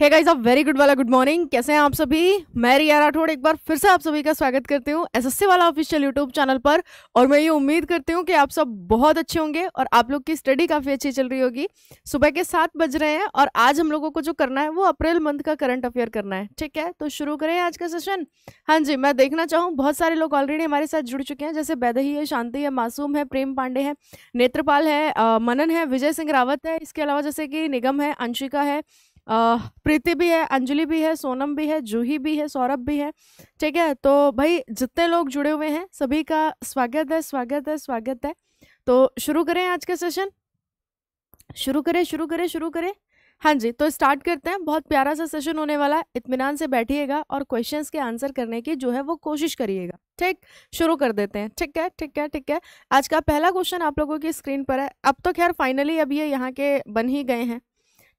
हे guys आप very good वाला good morning कैसे हैं आप सभी मैं रिया राठौड़ एक बार फिर से आप सभी का स्वागत करती हूँ एसएससी वाला ऑफिशियल यूट्यूब चैनल पर और मैं ये उम्मीद करती हूँ कि आप सब बहुत अच्छे होंगे और आप लोग की स्टडी काफ़ी अच्छी चल रही होगी सुबह के सात बज रहे हैं और आज हम लोगों को जो करना है वो अप्रैल मंथ का करंट अफेयर करना है ठीक है तो शुरू करें आज का सेशन हाँ जी मैं देखना चाहूँ बहुत सारे लोग ऑलरेडी हमारे साथ जुड़ चुके हैं जैसे बैदही है शांति है मासूम है प्रेम पांडे है नेत्रपाल है मनन है विजय सिंह रावत है इसके अलावा जैसे कि निगम है अंशिका है प्रीति भी है अंजलि भी है सोनम भी है जूही भी है सौरभ भी है ठीक है तो भाई जितने लोग जुड़े हुए हैं सभी का स्वागत है स्वागत है स्वागत है तो शुरू करें आज का सेशन शुरू करें शुरू करें शुरू करें हाँ जी तो स्टार्ट करते हैं बहुत प्यारा सा सेशन होने वाला है इतमान से बैठिएगा और क्वेश्चंस के आंसर करने की जो है वो कोशिश करिएगा ठीक शुरू कर देते हैं ठीक है ठीक है ठीक है आज का पहला क्वेश्चन आप लोगों की स्क्रीन पर है अब तो खैर फाइनली अब ये यहाँ के बन ही गए हैं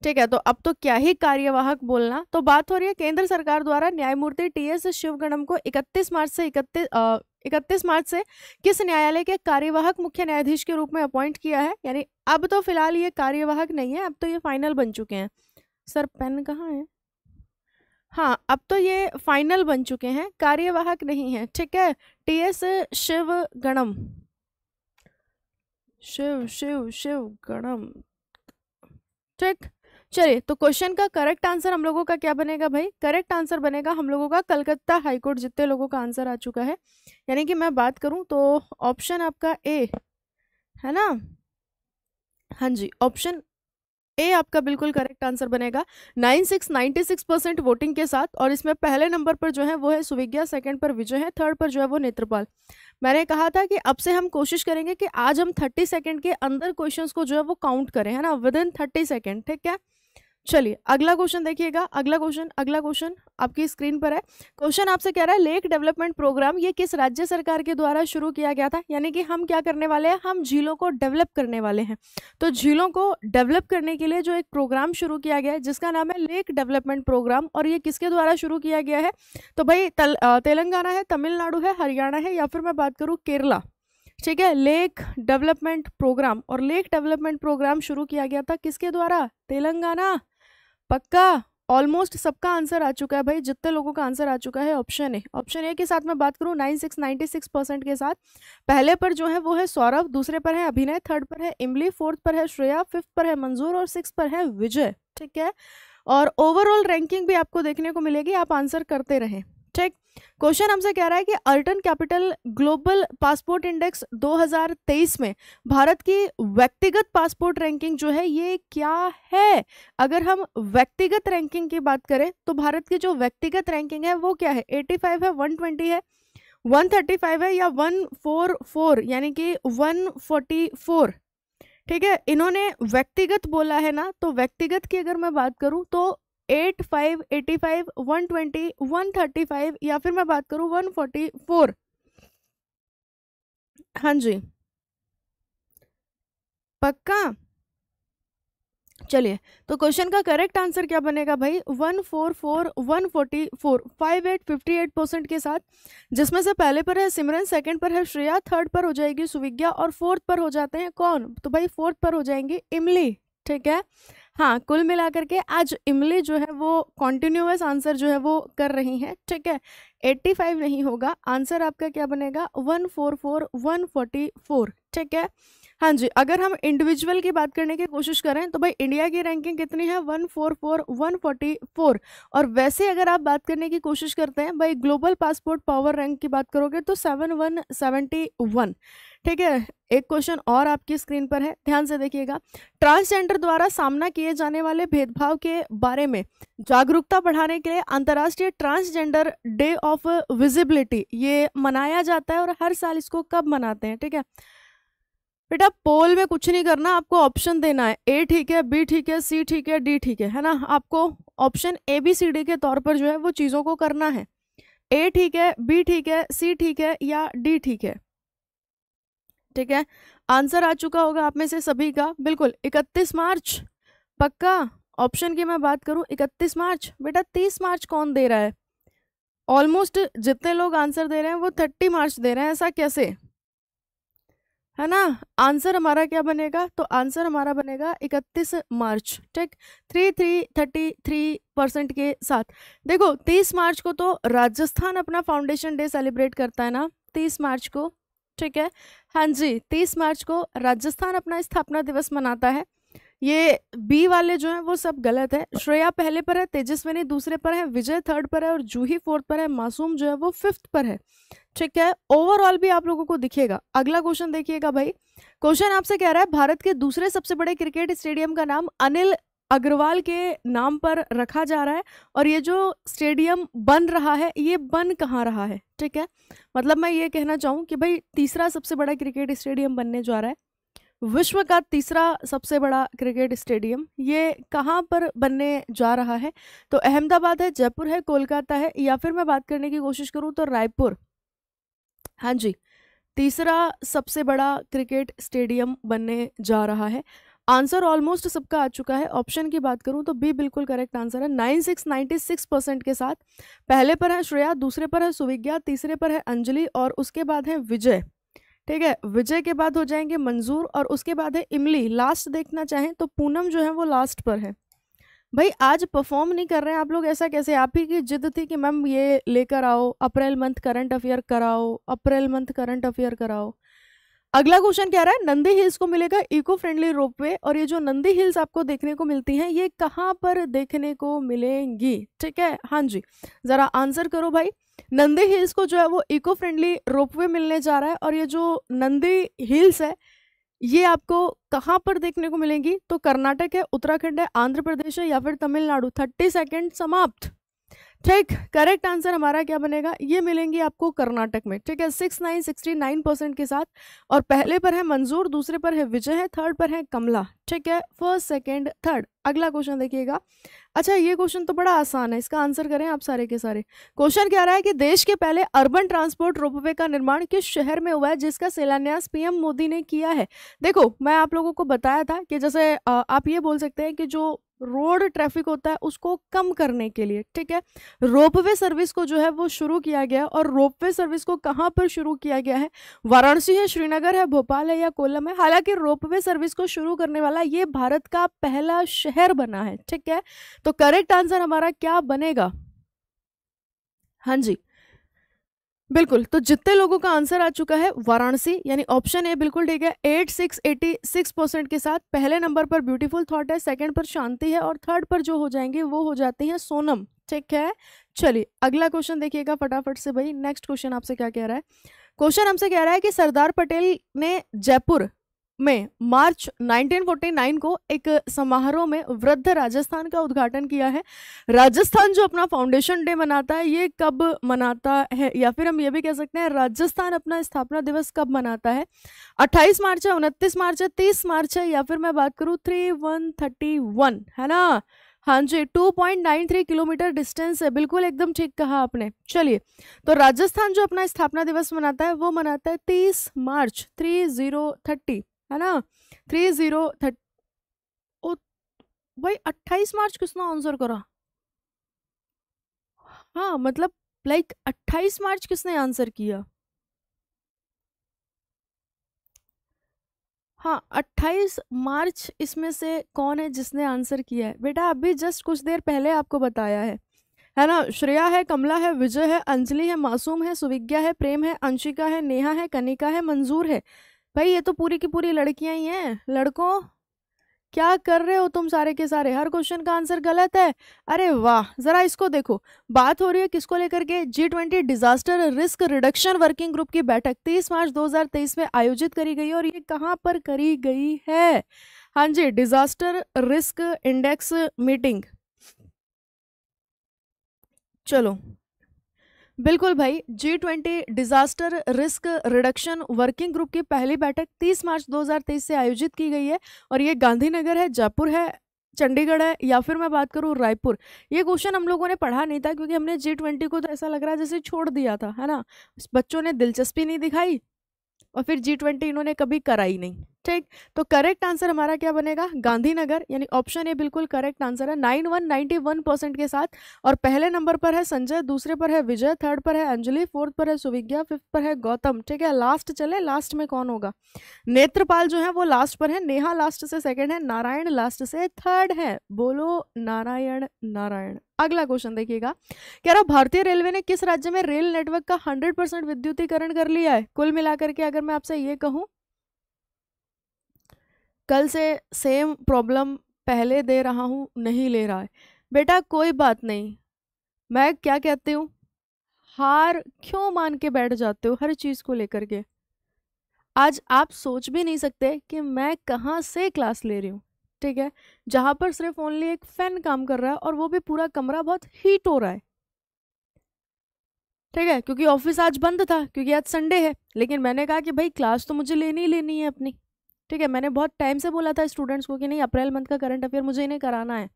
ठीक है तो अब तो क्या ही कार्यवाहक बोलना तो बात हो रही है केंद्र सरकार द्वारा न्यायमूर्ति टी एस शिवगणम को 31 मार्च से इकतीस इकतीस मार्च से किस न्यायालय के कार्यवाहक मुख्य न्यायाधीश के रूप में अपॉइंट किया है यानी अब तो फिलहाल ये कार्यवाहक नहीं है अब तो ये फाइनल बन चुके हैं सर पेन कहाँ है हाँ अब तो ये फाइनल बन चुके हैं कार्यवाहक नहीं है ठीक है T S Sivagnanam Shiv Shiv Sivagnanam ठीक चलिए तो क्वेश्चन का करेक्ट आंसर हम लोगों का क्या बनेगा भाई करेक्ट आंसर बनेगा हम लोगों का कलकत्ता हाईकोर्ट जितने लोगों का आंसर आ चुका है यानी कि मैं बात करूँ तो ऑप्शन आपका ए है ना हाँ जी ऑप्शन ए आपका बिल्कुल करेक्ट आंसर बनेगा nine six ninety six percent voting के साथ और इसमें पहले नंबर पर जो है वो है सुविज्ञा सेकंड पर विजय है थर्ड पर जो है वो नेत्रपाल मैंने कहा था कि अब से हम कोशिश करेंगे कि आज हम थर्टी सेकंड के अंदर क्वेश्चंस को जो है वो काउंट करें है ना विद इन थर्टी सेकेंड ठीक है चलिए अगला क्वेश्चन देखिएगा अगला क्वेश्चन अगला क्वेश्चन आपकी स्क्रीन पर है क्वेश्चन आपसे कह रहा है लेक डेवलपमेंट प्रोग्राम ये किस राज्य सरकार के द्वारा शुरू किया गया था यानी कि हम क्या करने वाले हैं हम झीलों को डेवलप करने वाले हैं तो झीलों को डेवलप करने के लिए जो एक प्रोग्राम शुरू किया गया है जिसका नाम है लेक डेवलपमेंट प्रोग्राम और ये किसके द्वारा शुरू किया गया है तो भाई तेलंगाना है तमिलनाडु है हरियाणा है या फिर मैं बात करूँ केरला ठीक है लेक डेवलपमेंट प्रोग्राम और लेक डेवलपमेंट प्रोग्राम शुरू किया गया था किसके द्वारा तेलंगाना पक्का ऑलमोस्ट सबका आंसर आ चुका है भाई जितने लोगों का आंसर आ चुका है ऑप्शन ए ऑप्शन ए के साथ मैं बात करूँ nine six ninety six percent के साथ पहले पर जो है वो है सौरभ दूसरे पर है अभिनय थर्ड पर है इमली फोर्थ पर है श्रेया फिफ्थ पर है मंजूर और सिक्स पर है विजय ठीक है और ओवरऑल रैंकिंग भी आपको देखने को मिलेगी आप आंसर करते रहें चेक क्वेश्चन हमसे कह रहा है कि Arton capital global passport index 2023 में भारत की व्यक्तिगत पासपोर्ट रैंकिंग जो है ये क्या है अगर हम व्यक्तिगत रैंकिंग की बात करें तो भारत की जो व्यक्तिगत रैंकिंग है वो क्या है 85 है 120 है 135 है या 144 यानी कि 144 ठीक है इन्होंने व्यक्तिगत बोला है ना तो व्यक्तिगत की अगर मैं बात करूं तो eight five eighty five one twenty one thirty five या फिर मैं बात करूँ वन फोर्टी फोर हाँ जी पक्का चलिए तो क्वेश्चन का करेक्ट आंसर क्या बनेगा भाई one four four one forty four five eight fifty eight percent के साथ जिसमें से पहले पर है सिमरन सेकंड पर है श्रेया थर्ड पर हो जाएगी सुविज्ञा और फोर्थ पर हो जाते हैं कौन तो भाई फोर्थ पर हो जाएंगे इमली ठीक है हाँ कुल मिलाकर के आज इमली जो है वो कॉन्टिन्यूस आंसर जो है वो कर रही हैं ठीक है एट्टी फाइव नहीं होगा आंसर आपका क्या बनेगा one four four one forty four ठीक है हाँ जी अगर हम इंडिविजुअल की बात करने की कोशिश करें तो भाई इंडिया की रैंकिंग कितनी है one four four one forty four और वैसे अगर आप बात करने की कोशिश करते हैं भाई ग्लोबल पासपोर्ट पावर रैंक की बात करोगे तो सेवन वन सेवेंटी वन ठीक है एक क्वेश्चन और आपकी स्क्रीन पर है ध्यान से देखिएगा ट्रांसजेंडर द्वारा सामना किए जाने वाले भेदभाव के बारे में जागरूकता बढ़ाने के लिए अंतर्राष्ट्रीय ट्रांसजेंडर डे ऑफ विजिबिलिटी ये मनाया जाता है और हर साल इसको कब मनाते हैं ठीक है बेटा पोल में कुछ नहीं करना आपको ऑप्शन देना है ए ठीक है बी ठीक है सी ठीक है डी ठीक है है ना आपको option A B C D के तौर पर जो है वो चीज़ों को करना है ए ठीक है बी ठीक है सी ठीक है या डी ठीक है ठीक है आंसर आ चुका होगा आप में से सभी का बिल्कुल इकतीस मार्च पक्का ऑप्शन की मैं बात करूं इकतीस मार्च बेटा तीस मार्च कौन दे रहा है ऑलमोस्ट जितने लोग आंसर दे रहे हैं वो थर्टी मार्च दे रहे हैं ऐसा कैसे है ना आंसर हमारा क्या बनेगा तो आंसर हमारा बनेगा इकतीस मार्च ठीक three three thirty three percent के साथ देखो तीस मार्च को तो राजस्थान अपना फाउंडेशन डे सेलिब्रेट करता है ना तीस मार्च को ठीक है हाँ जी तीस मार्च को राजस्थान अपना स्थापना दिवस मनाता है ये बी वाले जो हैं वो सब गलत है श्रेया पहले पर है तेजस्विनी दूसरे पर है विजय थर्ड पर है और जूही फोर्थ पर है मासूम जो है वो फिफ्थ पर है ठीक है ओवरऑल भी आप लोगों को दिखेगा अगला क्वेश्चन देखिएगा भाई क्वेश्चन आपसे कह रहा है भारत के दूसरे सबसे बड़े क्रिकेट स्टेडियम का नाम अनिल अग्रवाल के नाम पर रखा जा रहा है और ये जो स्टेडियम बन रहा है ये बन कहाँ रहा है ठीक है मतलब मैं ये कहना चाहूँ कि भाई तीसरा सबसे बड़ा क्रिकेट स्टेडियम बनने जा रहा है विश्व का तीसरा सबसे बड़ा क्रिकेट स्टेडियम ये कहाँ पर बनने जा रहा है तो अहमदाबाद है जयपुर है कोलकाता है या फिर मैं बात करने की कोशिश करूँ तो रायपुर हाँ जी तीसरा सबसे बड़ा क्रिकेट स्टेडियम बनने जा रहा है आंसर ऑलमोस्ट सबका आ चुका है ऑप्शन की बात करूं तो बी बिल्कुल करेक्ट आंसर है nine six ninety six percent के साथ पहले पर है श्रेया दूसरे पर है सुविज्ञा तीसरे पर है अंजलि और उसके बाद है विजय ठीक है विजय के बाद हो जाएंगे मंजूर और उसके बाद है इमली लास्ट देखना चाहें तो पूनम जो है वो लास्ट पर है भाई आज परफॉर्म नहीं कर रहे हैं आप लोग ऐसा कैसे आप ही की जिद थी कि मैम ये लेकर आओ अप्रैल मंथ करंट अफेयर कराओ अप्रैल मंथ करंट अफेयर कराओ अगला क्वेश्चन कह रहा है नंदी हिल्स को मिलेगा इको फ्रेंडली रोपवे और ये जो नंदी हिल्स आपको देखने को मिलती हैं ये कहाँ पर देखने को मिलेंगी ठीक है हाँ जी ज़रा आंसर करो भाई नंदी हिल्स को जो है वो इको फ्रेंडली रोपवे मिलने जा रहा है और ये जो नंदी हिल्स है ये आपको कहाँ पर देखने को मिलेंगी तो कर्नाटक है उत्तराखंड है आंध्र प्रदेश है या फिर तमिलनाडु थर्टी सेकेंड समाप्त ठीक करेक्ट आंसर हमारा क्या बनेगा ये मिलेंगी आपको कर्नाटक में ठीक है six nine sixty nine percent के साथ और पहले पर है मंजूर दूसरे पर है विजय है थर्ड पर है कमला ठीक है फर्स्ट सेकेंड थर्ड अगला क्वेश्चन देखिएगा अच्छा ये क्वेश्चन तो बड़ा आसान है इसका आंसर करें आप सारे के सारे क्वेश्चन क्या रहा है कि देश के पहले अर्बन ट्रांसपोर्ट रोपवे का निर्माण किस शहर में हुआ है जिसका शिलान्यास पीएम मोदी ने किया है देखो मैं आप लोगों को बताया था कि जैसे आप ये बोल सकते हैं कि जो रोड ट्रैफिक होता है उसको कम करने के लिए ठीक है रोपवे सर्विस को जो है वो शुरू किया गया है और रोपवे सर्विस को कहाँ पर शुरू किया गया है वाराणसी है श्रीनगर है भोपाल है या कोलम है हालांकि रोपवे सर्विस को शुरू करने वाला ये भारत का पहला शहर बना है ठीक है तो करेक्ट आंसर हमारा क्या बनेगा हाँ जी बिल्कुल तो जितने लोगों का आंसर आ चुका है वाराणसी यानी ऑप्शन ए बिल्कुल ठीक है eight six eighty six percent के साथ पहले नंबर पर ब्यूटीफुल थॉट है सेकंड पर शांति है और थर्ड पर जो हो जाएंगे वो हो जाते हैं सोनम ठीक है चलिए अगला क्वेश्चन देखिएगा फटाफट से भाई नेक्स्ट क्वेश्चन आपसे क्या कह रहा है क्वेश्चन हमसे कह रहा है कि सरदार पटेल ने जयपुर में मार्च 1949 को एक समारोह में वृद्ध राजस्थान का उद्घाटन किया है राजस्थान जो अपना फाउंडेशन डे मनाता है ये कब मनाता है या फिर हम ये भी कह सकते हैं राजस्थान अपना स्थापना दिवस कब मनाता है 28 मार्च है उनतीस मार्च है तीस मार्च है या फिर मैं बात करूँ थ्री वन थर्टी वन है ना हाँ जी 2.93 किलोमीटर डिस्टेंस है बिल्कुल एकदम ठीक कहा आपने चलिए तो राजस्थान जो अपना स्थापना दिवस मनाता है वो मनाता है 30 मार्च थ्री जीरो थर्टी है ना थ्री ज़ीरो थर्ट ओ भाई अट्ठाईस मार्च किसने आंसर करा हाँ मतलब लाइक अट्ठाईस मार्च किसने आंसर किया हाँ अट्ठाईस मार्च इसमें से कौन है जिसने आंसर किया है बेटा अभी जस्ट कुछ देर पहले आपको बताया है है ना श्रेया है कमला है विजय है अंजलि है मासूम है सुविज्ञा है प्रेम है अंशिका है नेहा है कनिका है मंजूर है भाई ये तो पूरी की पूरी लड़कियां ही हैं लड़कों क्या कर रहे हो तुम सारे के सारे हर क्वेश्चन का आंसर गलत है अरे वाह जरा इसको देखो बात हो रही है किसको लेकर के G twenty disaster risk reduction working group की बैठक 30 मार्च 2023 में आयोजित करी गई और ये कहाँ पर करी गई है हाँ जी डिजास्टर रिस्क इंडेक्स मीटिंग चलो बिल्कुल भाई G twenty disaster risk reduction working group की पहली बैठक 30 मार्च 2023 से आयोजित की गई है और ये गांधीनगर है जयपुर है चंडीगढ़ है या फिर मैं बात करूँ रायपुर ये क्वेश्चन हम लोगों ने पढ़ा नहीं था क्योंकि हमने जी ट्वेंटी को तो ऐसा लग रहा है जैसे छोड़ दिया था है ना बच्चों ने दिलचस्पी नहीं दिखाई और फिर जी ट्वेंटी इन्होंने कभी कराई नहीं ठीक तो करेक्ट आंसर हमारा क्या बनेगा गांधीनगर यानी ऑप्शन ए बिल्कुल करेक्ट आंसर है nine one ninety one percent के साथ और पहले नंबर पर है संजय दूसरे पर है विजय थर्ड पर है अंजलि फोर्थ पर है सुविज्ञा फिफ्थ पर है गौतम ठीक है लास्ट चले लास्ट में कौन होगा नेत्रपाल जो है वो लास्ट पर है नेहा लास्ट से सेकेंड है नारायण लास्ट से थर्ड है बोलो नारायण नारायण अगला क्वेश्चन देखिएगा कह रहा भारतीय रेलवे ने किस राज्य में रेल नेटवर्क का 100 परसेंट विद्युतीकरण कर लिया है कुल मिलाकर के अगर मैं आपसे ये कहूं कल से सेम प्रॉब्लम पहले दे रहा हूँ नहीं ले रहा है बेटा कोई बात नहीं मैं क्या कहती हूँ हार क्यों मान के बैठ जाते हो हर चीज़ को लेकर के आज आप सोच भी नहीं सकते कि मैं कहाँ से क्लास ले रही हूँ ठीक है जहाँ पर सिर्फ ओनली एक फ़ैन काम कर रहा है और वो भी पूरा कमरा बहुत हीट हो रहा है ठीक है क्योंकि ऑफिस आज बंद था क्योंकि आज संडे है लेकिन मैंने कहा कि भाई क्लास तो मुझे लेनी ही लेनी है अपनी ठीक है मैंने बहुत टाइम से बोला था स्टूडेंट्स को कि नहीं अप्रैल मंथ का करंट अफेयर मुझे इन्हें कराना है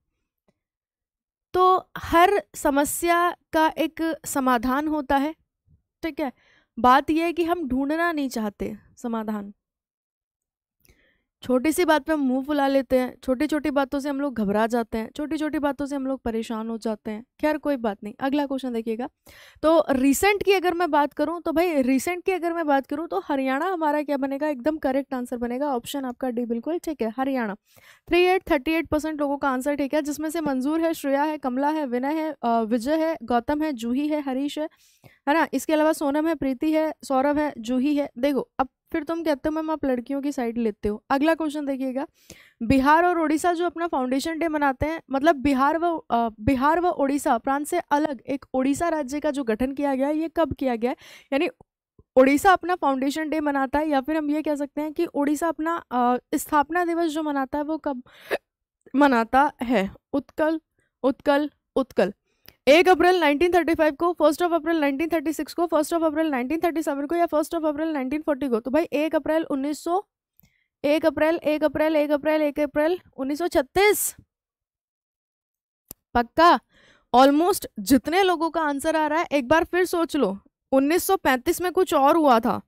तो हर समस्या का एक समाधान होता है ठीक है बात यह है कि हम ढूंढना नहीं चाहते समाधान छोटी सी बात पे हम मुंह फुला लेते हैं छोटी छोटी बातों से हम लोग घबरा जाते हैं छोटी छोटी बातों से हम लोग परेशान हो जाते हैं खैर कोई बात नहीं अगला क्वेश्चन देखिएगा तो रिसेंट की अगर मैं बात करूं तो भाई रिसेंट की अगर मैं बात करूं तो हरियाणा हमारा क्या बनेगा एकदम करेक्ट आंसर बनेगा ऑप्शन आपका डी बिल्कुल ठीक है Haryana three eight thirty eight percent लोगों का आंसर ठीक है जिसमें से मंजूर है श्रेया है कमला है विनय है विजय है गौतम है जूही है हरीश है है ना इसके अलावा सोनम है प्रीति है सौरभ है जूही है देखो अब फिर तुम कहते हो मैम आप लड़कियों की साइड लेते हो अगला क्वेश्चन देखिएगा बिहार और उड़ीसा जो अपना फाउंडेशन डे मनाते हैं मतलब बिहार व बिहार व उड़ीसा प्रांत से अलग एक उड़ीसा राज्य का जो गठन किया गया है ये कब किया गया है यानी उड़ीसा अपना फाउंडेशन डे मनाता है या फिर हम ये कह सकते हैं कि उड़ीसा अपना स्थापना दिवस जो मनाता है वो कब मनाता है उत्कल उत्कल उत्कल एक अप्रैल 1935 को फर्स्ट ऑफ अप्रैल 1936 को फर्स्ट ऑफ अप्रैल 1937 को या फर्स्ट ऑफ अप्रैल 1940 को तो भाई एक अप्रैल 1900 एक अप्रैल एक अप्रैल एक अप्रैल एक अप्रैल 1936 पक्का ऑलमोस्ट जितने लोगों का आंसर आ रहा है एक बार फिर सोच लो 1935 में कुछ और हुआ था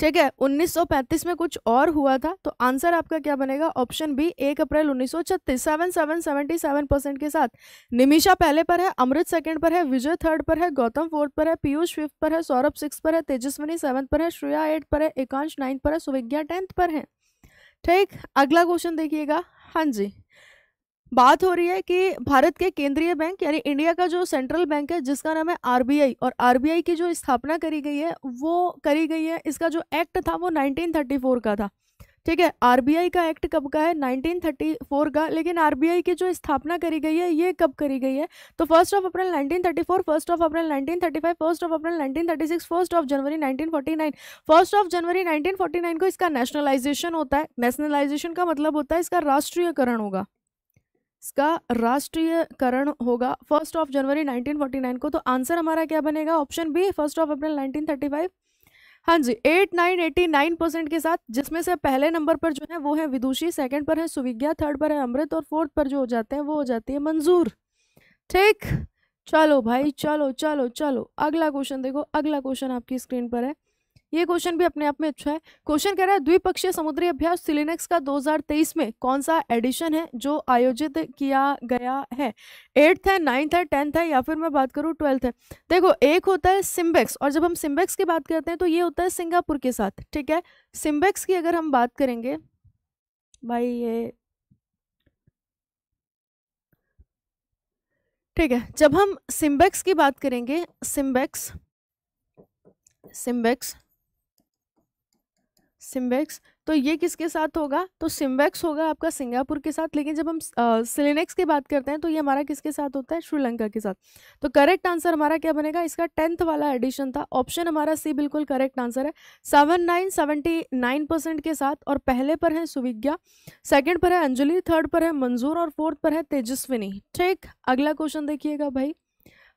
ठीक है 1935 में कुछ और हुआ था तो आंसर आपका क्या बनेगा ऑप्शन बी एक अप्रैल छत्तीस seven seven seventy seven percent के साथ निमिषा पहले पर है अमृत सेकंड पर है विजय थर्ड पर है गौतम फोर्थ पर है पीयूष फिफ्थ पर है सौरभ सिक्स पर है तेजस्विनी सेवन्थ पर है श्रेया एट पर है एकांश नाइन्थ पर है सुविज्ञा टेंथ पर है ठीक अगला क्वेश्चन देखिएगा हाँ जी बात हो रही है कि भारत के केंद्रीय बैंक यानी इंडिया का जो सेंट्रल बैंक है जिसका नाम है आरबीआई और आरबीआई की जो स्थापना करी गई है वो करी गई है इसका जो एक्ट था वो 1934 का था ठीक है आरबीआई का एक्ट कब का है 1934 का लेकिन आरबीआई की जो स्थापना करी गई है ये कब करी गई है तो first of April 1934 first of April 1935 first of April 1936 first of January 1949 first of January 1949 को इसका नेशनलाइजेशन होता है नेशनलाइजेशन का मतलब होता है इसका राष्ट्रीयकरण होगा इसका राष्ट्रीयकरण होगा फर्स्ट ऑफ जनवरी 1949 को तो आंसर हमारा क्या बनेगा option B first of April 1935 हाँ जी eight nine eighty nine percent के साथ जिसमें से पहले नंबर पर जो है वो है विदुषी सेकंड पर है सुविज्ञा थर्ड पर है अमृत और फोर्थ पर जो हो जाते हैं वो हो जाती है मंजूर ठीक चलो भाई चलो चलो चलो अगला क्वेश्चन देखो अगला क्वेश्चन आपकी स्क्रीन पर है ये क्वेश्चन भी अपने आप में अच्छा है क्वेश्चन कह रहा है द्विपक्षीय समुद्री अभ्यास सिलिनेक्स का 2023 में कौन सा एडिशन है जो आयोजित किया गया है एट्थ है नाइन्थ है टेंथ है या फिर मैं बात करूँ ट्वेल्थ है देखो एक होता है सिम्बेक्स और जब हम सिम्बेक्स की बात करते हैं तो ये होता है सिंगापुर के साथ ठीक है सिम्बेक्स की अगर हम बात करेंगे भाई ये ठीक है जब हम सिम्बेक्स की बात करेंगे सिम्बेक्स सिम्बेक्स सिम्बेक्स तो ये किसके साथ होगा तो सिम्बेक्स होगा आपका सिंगापुर के साथ लेकिन जब हम सिलेनेक्स की बात करते हैं तो ये हमारा किसके साथ होता है श्रीलंका के साथ तो करेक्ट आंसर हमारा क्या बनेगा इसका टेंथ वाला एडिशन था ऑप्शन हमारा सी बिल्कुल करेक्ट आंसर है seven nine seventy nine percent के साथ और पहले पर है सुविज्ञा सेकेंड पर है अंजलि थर्ड पर है मंजूर और फोर्थ पर है तेजस्विनी ठीक अगला क्वेश्चन देखिएगा भाई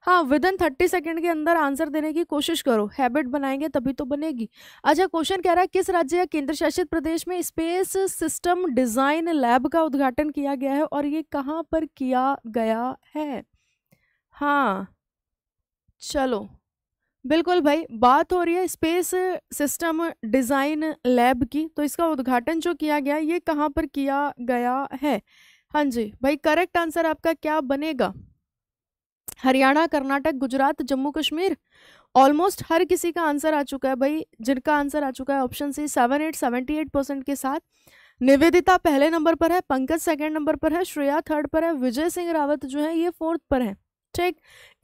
हाँ विद इन थर्टी सेकेंड के अंदर आंसर देने की कोशिश करो हैबिट बनाएंगे तभी तो बनेगी अच्छा क्वेश्चन कह रहा है किस राज्य या केंद्र शासित प्रदेश में स्पेस सिस्टम डिज़ाइन लैब का उद्घाटन किया गया है और ये कहाँ पर किया गया है हाँ चलो बिल्कुल भाई बात हो रही है स्पेस सिस्टम डिज़ाइन लैब की तो इसका उद्घाटन जो किया गया ये कहाँ पर किया गया है हाँ जी भाई करेक्ट आंसर आपका क्या बनेगा हरियाणा कर्नाटक गुजरात जम्मू कश्मीर ऑलमोस्ट हर किसी का आंसर आ चुका है भाई जिनका आंसर आ चुका है option C seven eight seventy eight percent के साथ निवेदिता पहले नंबर पर है पंकज सेकंड नंबर पर है श्रेया थर्ड पर है विजय सिंह रावत जो है ये फोर्थ पर है ठीक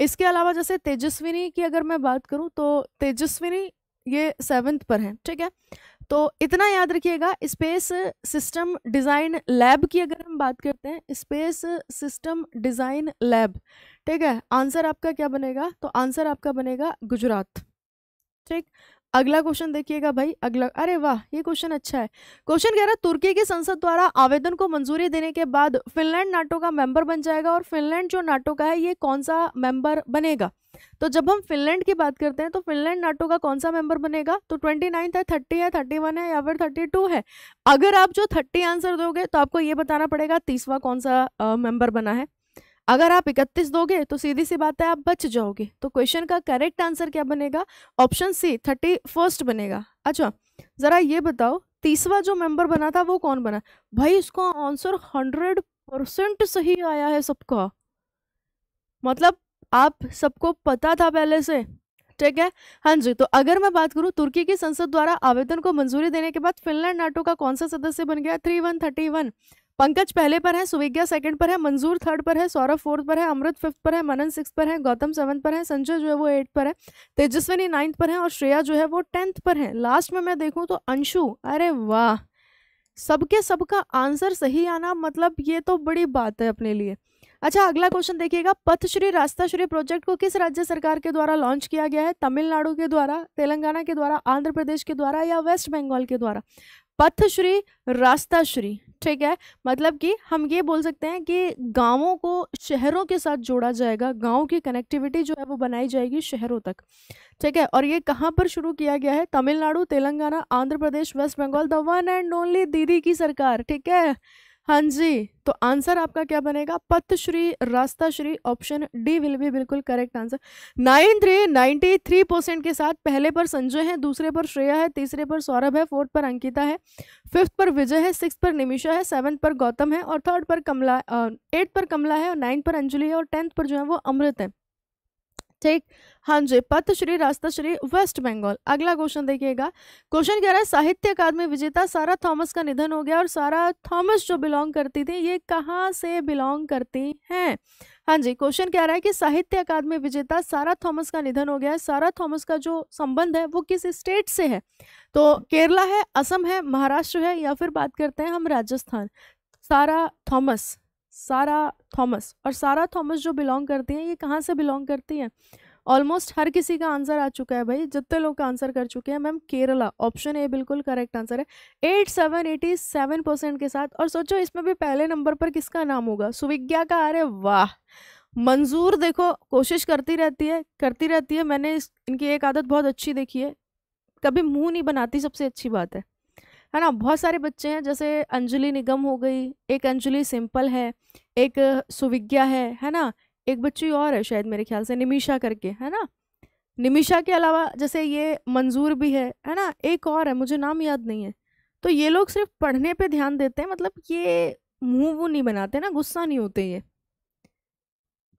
इसके अलावा जैसे तेजस्विनी की अगर मैं बात करूँ तो तेजस्विनी ये सेवन्थ पर है ठीक है तो इतना याद रखिएगा स्पेस सिस्टम डिज़ाइन लैब की अगर हम बात करते हैं स्पेस सिस्टम डिज़ाइन लैब ठीक है आंसर आपका क्या बनेगा तो आंसर आपका बनेगा गुजरात ठीक अगला क्वेश्चन देखिएगा भाई अगला अरे वाह ये क्वेश्चन अच्छा है क्वेश्चन कह रहा है तुर्की की संसद द्वारा आवेदन को मंजूरी देने के बाद फिनलैंड नाटो का मेंबर बन जाएगा और फिनलैंड जो नाटो का है ये कौन सा मेंबर बनेगा तो जब हम फिनलैंड की बात करते हैं तो फिनलैंड नाटो का कौन सा मेंबर बनेगा तो ट्वेंटी नाइन्थ है थर्टी है थर्टी वन है या फिर थर्टी टू है अगर आप जो थर्टी आंसर दोगे तो आपको ये बताना पड़ेगा तीसवा कौन सा मेंबर बना है अगर आप इकतीस दोगे तो सीधी सी बात है आप बच जाओगे तो क्वेश्चन का करेक्ट आंसर क्या बनेगा ऑप्शन सी थर्टी फर्स्ट बनेगा अच्छा ज़रा ये बताओ तीसवा जो मेंबर बना था वो कौन बना भाई इसका आंसर हंड्रेड परसेंट सही आया है सबका मतलब आप सबको पता था पहले से ठीक है हाँ जी तो अगर मैं बात करूँ तुर्की की संसद द्वारा आवेदन को मंजूरी देने के बाद फिनलैंड नाटो का कौन सा सदस्य बन गया three one thirty one Pankaj पहले पर है सुविज्ञा सेकंड पर है मंजूर थर्ड पर है सौरभ फोर्थ पर है अमृत फिफ्थ पर है मनन सिक्स पर है गौतम सेवन्थ पर है संजय जो है वो एट पर है तेजस्विनी नाइन्थ पर है और श्रेया जो है वो टेंथ पर है लास्ट में मैं देखूँ तो अंशु अरे वाह सबके सबका आंसर सही आना मतलब ये तो बड़ी बात है अपने लिए अच्छा अगला क्वेश्चन देखिएगा पथश्री रास्ता श्री प्रोजेक्ट को किस राज्य सरकार के द्वारा लॉन्च किया गया है तमिलनाडु के द्वारा तेलंगाना के द्वारा आंध्र प्रदेश के द्वारा या वेस्ट बंगाल के द्वारा पथश्री रास्ता श्री ठीक है मतलब कि हम ये बोल सकते हैं कि गांवों को शहरों के साथ जोड़ा जाएगा गांव की कनेक्टिविटी जो है वो बनाई जाएगी शहरों तक ठीक है और ये कहाँ पर शुरू किया गया है Tamil Nadu Telangana Andhra Pradesh West Bengal the one and only दीदी की सरकार ठीक है हाँ जी तो आंसर आपका क्या बनेगा Pathashree Rastashree option D will be बिल्कुल correct answer nine three ninety three percent के साथ पहले पर संजय है दूसरे पर श्रेया है तीसरे पर सौरभ है फोर्थ पर अंकिता है फिफ्थ पर विजय है सिक्स पर निमिषा है सेवन्थ पर गौतम है और थर्ड पर कमला एट पर कमला है और नाइन्थ पर अंजलि है और टेंथ पर जो है वो अमृत है ठीक हाँ जी श्री रास्ता श्री वेस्ट बंगाल अगला क्वेश्चन देखिएगा क्वेश्चन कह रहा है साहित्य अकादमी विजेता सारा थॉमस का निधन हो गया और सारा थॉमस जो बिलोंग करती थी ये कहाँ से बिलोंग करती हैं हाँ जी क्वेश्चन कह रहा है कि साहित्य अकादमी विजेता सारा थॉमस का निधन हो गया है सारा थॉमस का जो संबंध है वो किस स्टेट से है तो केरला है असम है महाराष्ट्र है या फिर बात करते हैं हम राजस्थान सारा थॉमस सारा थॉमस और सारा थॉमस जो बिलोंग करती हैं ये कहाँ से बिलोंग करती हैं ऑलमोस्ट हर किसी का आंसर आ चुका है भाई जितने लोग का आंसर कर चुके हैं मैम केरला ऑप्शन ए बिल्कुल करेक्ट आंसर है eight seven eighty seven percent के साथ और सोचो इसमें भी पहले नंबर पर किसका नाम होगा सुविज्ञा का अरे वाह मंजूर देखो कोशिश करती रहती है करती रहती है मैंने इनकी एक आदत बहुत अच्छी देखी है कभी मुँह नहीं बनाती सबसे अच्छी बात है है ना बहुत सारे बच्चे हैं जैसे अंजलि निगम हो गई एक अंजलि सिंपल है एक सुविज्ञा है है ना एक बच्ची और है शायद मेरे ख्याल से निमिषा करके है ना निमिषा के अलावा जैसे ये मंजूर भी है है ना एक और है मुझे नाम याद नहीं है तो ये लोग सिर्फ पढ़ने पे ध्यान देते हैं मतलब ये मुंह वो नहीं बनाते ना गुस्सा नहीं होते ये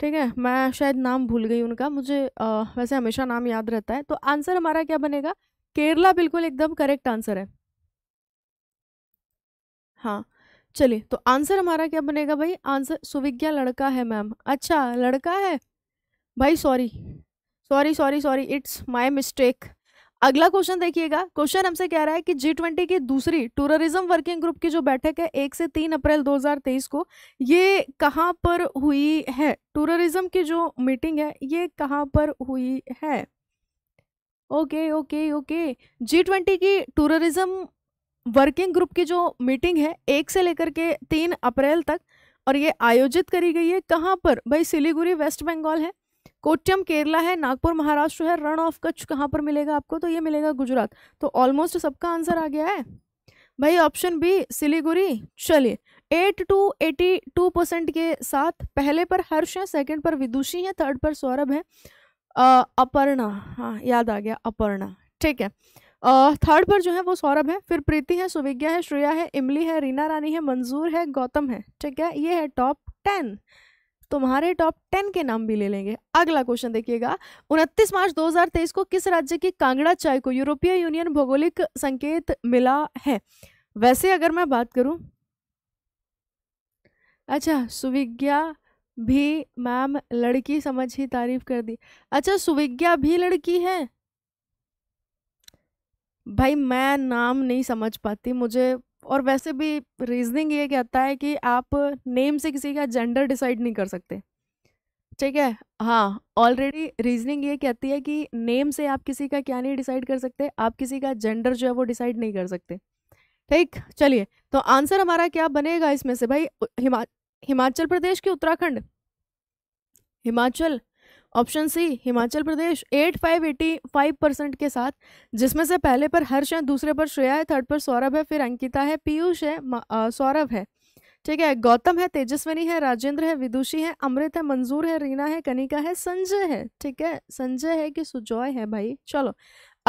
ठीक है मैं शायद नाम भूल गई उनका मुझे आ, वैसे हमेशा नाम याद रहता है तो आंसर हमारा क्या बनेगा केरला बिल्कुल एकदम करेक्ट आंसर है हाँ चलिए तो आंसर हमारा क्या बनेगा भाई आंसर सुविज्ञा लड़का है मैम अच्छा लड़का है भाई sorry sorry sorry sorry it's my mistake अगला क्वेश्चन देखिएगा क्वेश्चन हमसे कह रहा है कि जी ट्वेंटी की दूसरी टूरिज्म वर्किंग ग्रुप की जो बैठक है एक से तीन अप्रैल 2023 को ये कहाँ पर हुई है टूरिज्म की जो मीटिंग है ये कहाँ पर हुई है okay okay okay G twenty की टूरिज्म वर्किंग ग्रुप की जो मीटिंग है एक से लेकर के तीन अप्रैल तक और ये आयोजित करी गई है कहाँ पर भाई सिलीगुड़ी वेस्ट बंगाल है कोट्यम केरला है नागपुर महाराष्ट्र है रन ऑफ कच्छ कहाँ पर मिलेगा आपको तो ये मिलेगा गुजरात तो ऑलमोस्ट सबका आंसर आ गया है भाई ऑप्शन बी सिलीगुड़ी चलिए eight two eighty two percent के साथ पहले पर हर्ष है सेकंड पर विदुषी है थर्ड पर सौरभ है अपर्णा हाँ याद आ गया अपर्णा ठीक है थर्ड पर जो है वो सौरभ है फिर प्रीति है सुविज्ञा है श्रेया है इमली है रीना रानी है मंजूर है गौतम है ठीक है ये है टॉप टेन तुम्हारे टॉप टेन के नाम भी ले लेंगे अगला क्वेश्चन देखिएगा उनतीस मार्च 2023 को किस राज्य की कांगड़ा चाय को यूरोपीय यूनियन भौगोलिक संकेत मिला है वैसे अगर मैं बात करूं अच्छा सुविज्ञा भी मैम लड़की समझ ही तारीफ कर दी अच्छा सुविज्ञा भी लड़की है भाई मैं नाम नहीं समझ पाती मुझे और वैसे भी रीजनिंग ये कहता है कि आप नेम से किसी का जेंडर डिसाइड नहीं कर सकते ठीक है हाँ ऑलरेडी रीजनिंग ये कहती है कि नेम से आप किसी का क्या नहीं डिसाइड कर सकते आप किसी का जेंडर जो है वो डिसाइड नहीं कर सकते ठीक चलिए तो आंसर हमारा क्या बनेगा इसमें से भाई हिमा हिमाचल प्रदेश की Uttarakhand Himachal option C Himachal Pradesh eight five eighty five percent के साथ जिसमें से पहले पर हर्ष है दूसरे पर श्रेया है थर्ड पर सौरभ है फिर अंकिता है पीयूष है सौरभ है ठीक है गौतम है तेजस्विनी है राजेंद्र है विदुषी है अमृत है मंजूर है रीना है कनिका है संजय है ठीक है संजय है कि सुजॉय है भाई चलो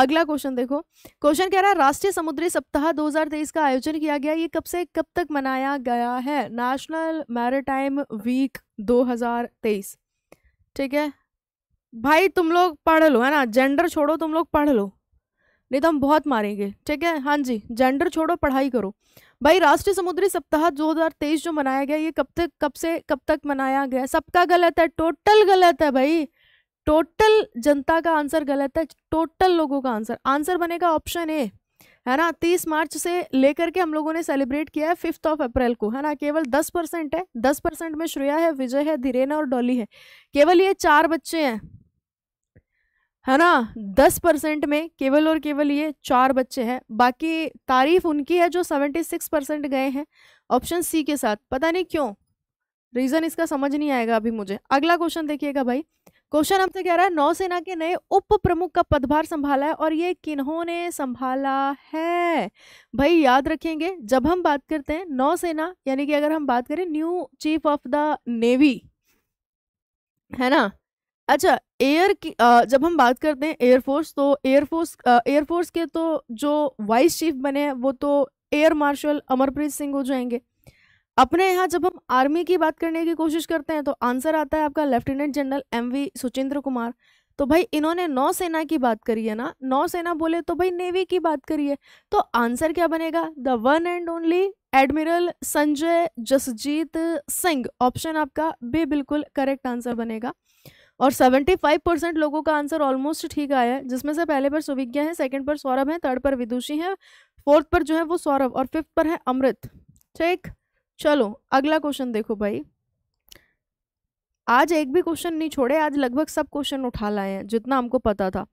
अगला क्वेश्चन देखो क्वेश्चन कह रहा है राष्ट्रीय समुद्री सप्ताह 2023 का आयोजन किया गया ये कब से कब तक मनाया गया है नेशनल मैरिटाइम वीक 2023 ठीक है भाई तुम लोग पढ़ लो है ना जेंडर छोड़ो तुम लोग पढ़ लो नहीं तो हम बहुत मारेंगे ठीक है हाँ जी जेंडर छोड़ो पढ़ाई करो भाई राष्ट्रीय समुद्री सप्ताह 2023 जो मनाया गया ये कब तक कब से कब तक मनाया गया सबका गलत है टोटल गलत है भाई टोटल जनता का आंसर गलत है टोटल लोगों का आंसर आंसर बनेगा ऑप्शन ए है ना तीस मार्च से लेकर के हम लोगों ने सेलिब्रेट किया है फिफ्थ ऑफ अप्रैल को है ना केवल दस परसेंट है दस परसेंट में श्रेया है विजय है धीरेना और डॉली है केवल ये चार बच्चे हैं है ना दस परसेंट में केवल और केवल ये चार बच्चे हैं बाकी तारीफ उनकी है जो सेवेंटी सिक्स परसेंट गए हैं ऑप्शन सी के साथ पता नहीं क्यों रीज़न इसका समझ नहीं आएगा अभी मुझे अगला क्वेश्चन देखिएगा भाई क्वेश्चन हमसे कह रहा है नौसेना के नए उप प्रमुख का पदभार संभाला है और ये किन्होंने संभाला है भाई याद रखेंगे जब हम बात करते हैं नौसेना यानी कि अगर हम बात करें new chief of the navy है ना अच्छा एयर की आ, जब हम बात करते हैं एयरफोर्स तो एयरफोर्स एयरफोर्स के तो जो वाइस चीफ बने हैं वो तो एयर मार्शल अमरप्रीत सिंह हो जाएंगे अपने यहाँ जब हम आर्मी की बात करने की कोशिश करते हैं तो आंसर आता है आपका lieutenant general M V Suchendra Kumar तो भाई इन्होंने नौसेना की बात करी है ना नौसेना बोले तो भाई नेवी की बात करी है तो आंसर क्या बनेगा the one and only admiral Sanjay Jasjit Singh option आपका बे बिल्कुल करेक्ट आंसर बनेगा और 75 परसेंट लोगों का आंसर ऑलमोस्ट ठीक आया है जिसमें से पहले पर सुविज्ञा है सेकंड पर सौरभ है थर्ड पर विदुषी है फोर्थ पर जो है वो सौरभ और फिफ्थ पर है अमृत ठीक चलो अगला क्वेश्चन देखो भाई आज एक भी क्वेश्चन नहीं छोड़े आज लगभग सब क्वेश्चन उठा लाए हैं जितना हमको पता था